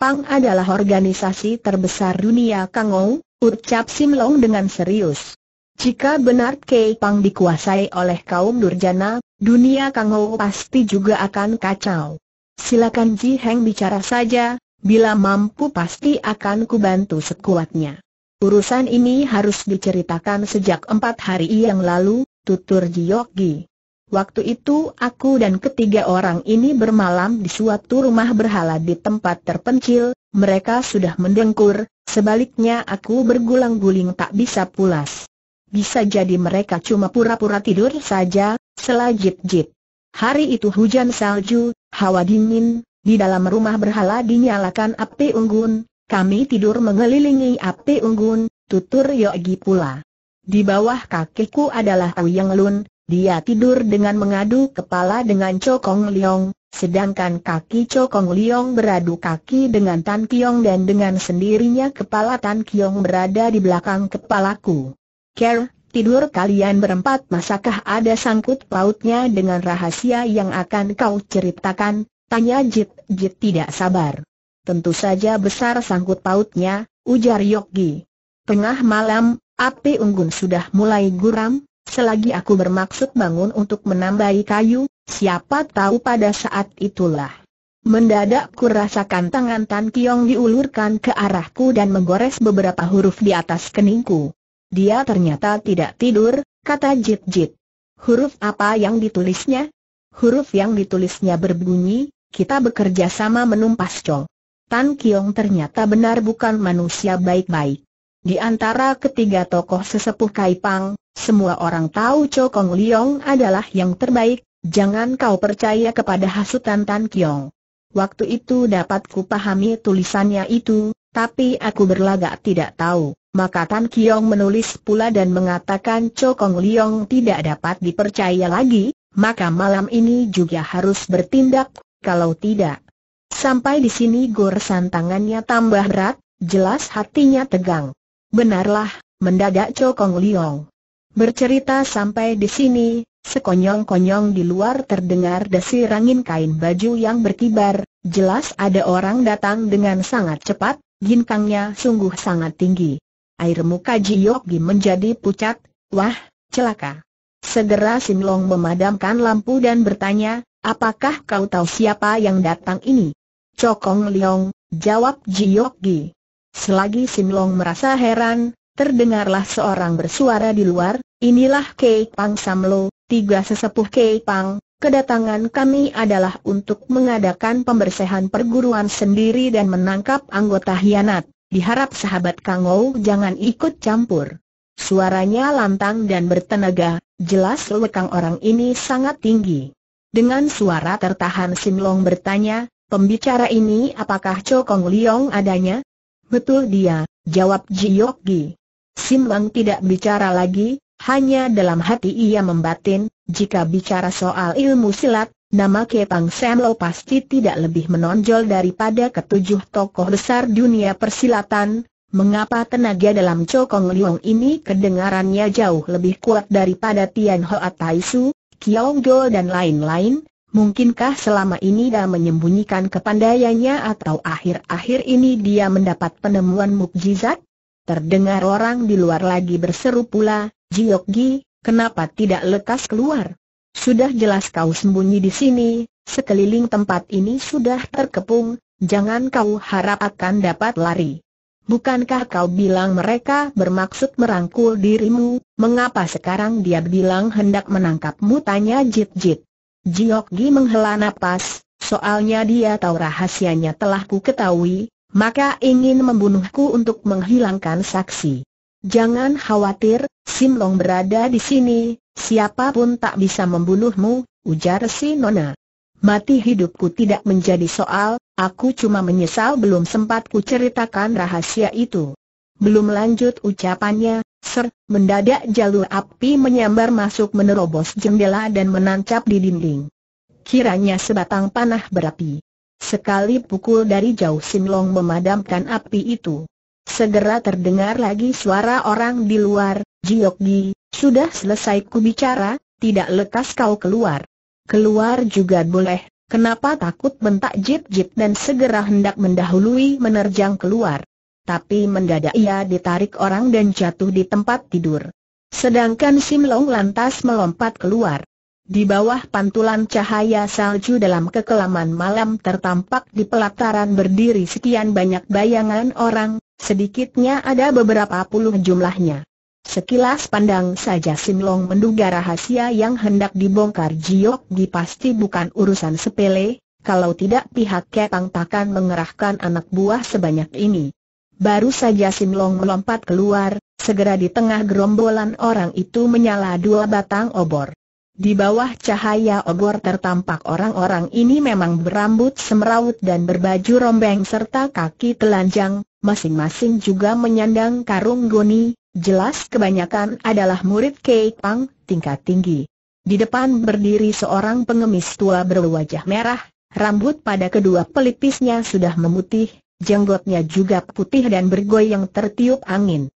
Pang adalah organisasi terbesar dunia Kangou, ucap Sim Long dengan serius. Jika benar Kai Pang dikuasai oleh kaum Durjana, dunia Kangou pasti juga akan kacau. Silakan Ji Heng bicara saja, bila mampu pasti akan kubantu sekuatnya. Urusan ini harus diceritakan sejak empat hari yang lalu, tutur Jiyogi. Waktu itu aku dan ketiga orang ini bermalam di suatu rumah berhala di tempat terpencil, mereka sudah mendengkur, sebaliknya aku bergulang-guling tak bisa pulas. Bisa jadi mereka cuma pura-pura tidur saja, selajit-jit. Hari itu hujan salju, hawa dingin, di dalam rumah berhala dinyalakan api unggun, kami tidur mengelilingi api unggun, tutur Yogi pula. Di bawah kakiku adalah Yang Lun, dia tidur dengan mengadu kepala dengan Cokong Liong, sedangkan kaki Cokong Liong beradu kaki dengan Tan Kiong dan dengan sendirinya kepala Tan Kiong berada di belakang kepalaku. Ker, tidur kalian berempat masakah ada sangkut pautnya dengan rahasia yang akan kau ceritakan? Tanya Jit, Jit tidak sabar. Tentu saja besar sangkut pautnya, ujar Yogi. Tengah malam, api unggun sudah mulai guram, selagi aku bermaksud bangun untuk menambahi kayu, siapa tahu pada saat itulah. Mendadak ku rasakan tangan Tan Kiong diulurkan ke arahku dan menggores beberapa huruf di atas keningku. Dia ternyata tidak tidur, kata Jit Jit. Huruf apa yang ditulisnya? Huruf yang ditulisnya berbunyi, kita bekerja sama menumpas col. Tan Kiong ternyata benar bukan manusia baik-baik. Di antara ketiga tokoh sesepuh Kaipang, semua orang tahu Chokong Kong Liong adalah yang terbaik, jangan kau percaya kepada hasutan Tan Kiong. Waktu itu dapat kupahami tulisannya itu, tapi aku berlagak tidak tahu. Maka Tan Kiong menulis pula dan mengatakan Chokong Kong Liong tidak dapat dipercaya lagi, maka malam ini juga harus bertindak, kalau tidak, Sampai di sini goresan tangannya tambah berat, jelas hatinya tegang. Benarlah, mendadak Cokong Liong. Bercerita sampai di sini, sekonyong-konyong di luar terdengar desir angin kain baju yang berkibar, jelas ada orang datang dengan sangat cepat, ginkangnya sungguh sangat tinggi. Air muka Jiyogi menjadi pucat, wah, celaka. Segera Sinlong memadamkan lampu dan bertanya, apakah kau tahu siapa yang datang ini? Cokong Liong, jawab Jiok Gi. Selagi Simlong merasa heran, terdengarlah seorang bersuara di luar, inilah Kei Pang Samlo, tiga sesepuh Kei Pang, kedatangan kami adalah untuk mengadakan pembersihan perguruan sendiri dan menangkap anggota hianat, diharap sahabat Kangou jangan ikut campur. Suaranya lantang dan bertenaga, jelas lekang orang ini sangat tinggi. Dengan suara tertahan Simlong bertanya, Pembicara ini apakah Chokong Liong adanya? Betul dia, jawab Jiok Gi. Sim Lang tidak bicara lagi, hanya dalam hati ia membatin, jika bicara soal ilmu silat, nama Kepang Sam pasti tidak lebih menonjol daripada ketujuh tokoh besar dunia persilatan, Mengapa tenaga dalam Chokong Liong ini kedengarannya jauh lebih kuat daripada Tian Hoa Tai Su, Go dan lain-lain, Mungkinkah selama ini dia menyembunyikan kepandaiannya atau akhir-akhir ini dia mendapat penemuan mukjizat? Terdengar orang di luar lagi berseru pula, Jiokgi, kenapa tidak lekas keluar? Sudah jelas kau sembunyi di sini, sekeliling tempat ini sudah terkepung, jangan kau harap akan dapat lari. Bukankah kau bilang mereka bermaksud merangkul dirimu, mengapa sekarang dia bilang hendak menangkapmu? Tanya Jit Jit. Jiok Gi menghela nafas, soalnya dia tahu rahasianya telah ku ketahui, maka ingin membunuhku untuk menghilangkan saksi. Jangan khawatir, Sim Long berada di sini, siapapun tak bisa membunuhmu, ujar si Nona. Mati hidupku tidak menjadi soal, aku cuma menyesal belum sempat ku ceritakan rahasia itu. Belum lanjut ucapannya, Ser, mendadak jalur api menyambar masuk menerobos jendela dan menancap di dinding. Kiranya sebatang panah berapi. Sekali pukul dari jauh Sinlong memadamkan api itu. Segera terdengar lagi suara orang di luar, Jiokgi, sudah selesai ku bicara, tidak lekas kau keluar. Keluar juga boleh, kenapa takut bentak Jip Jip dan segera hendak mendahului menerjang keluar tapi mendadak ia ditarik orang dan jatuh di tempat tidur. Sedangkan Sim Long lantas melompat keluar. Di bawah pantulan cahaya salju dalam kekelaman malam tertampak di pelataran berdiri sekian banyak bayangan orang, sedikitnya ada beberapa puluh jumlahnya. Sekilas pandang saja Sim Long menduga rahasia yang hendak dibongkar Jiok Gi pasti bukan urusan sepele, kalau tidak pihak Ketang takkan mengerahkan anak buah sebanyak ini. Baru saja Simlong melompat keluar, segera di tengah gerombolan orang itu menyala dua batang obor. Di bawah cahaya obor tertampak orang-orang ini memang berambut semeraut dan berbaju rombeng serta kaki telanjang, masing-masing juga menyandang karung goni, jelas kebanyakan adalah murid Kek Pang, tingkat tinggi. Di depan berdiri seorang pengemis tua berwajah merah, rambut pada kedua pelipisnya sudah memutih, jenggotnya juga putih dan bergoyang tertiup angin.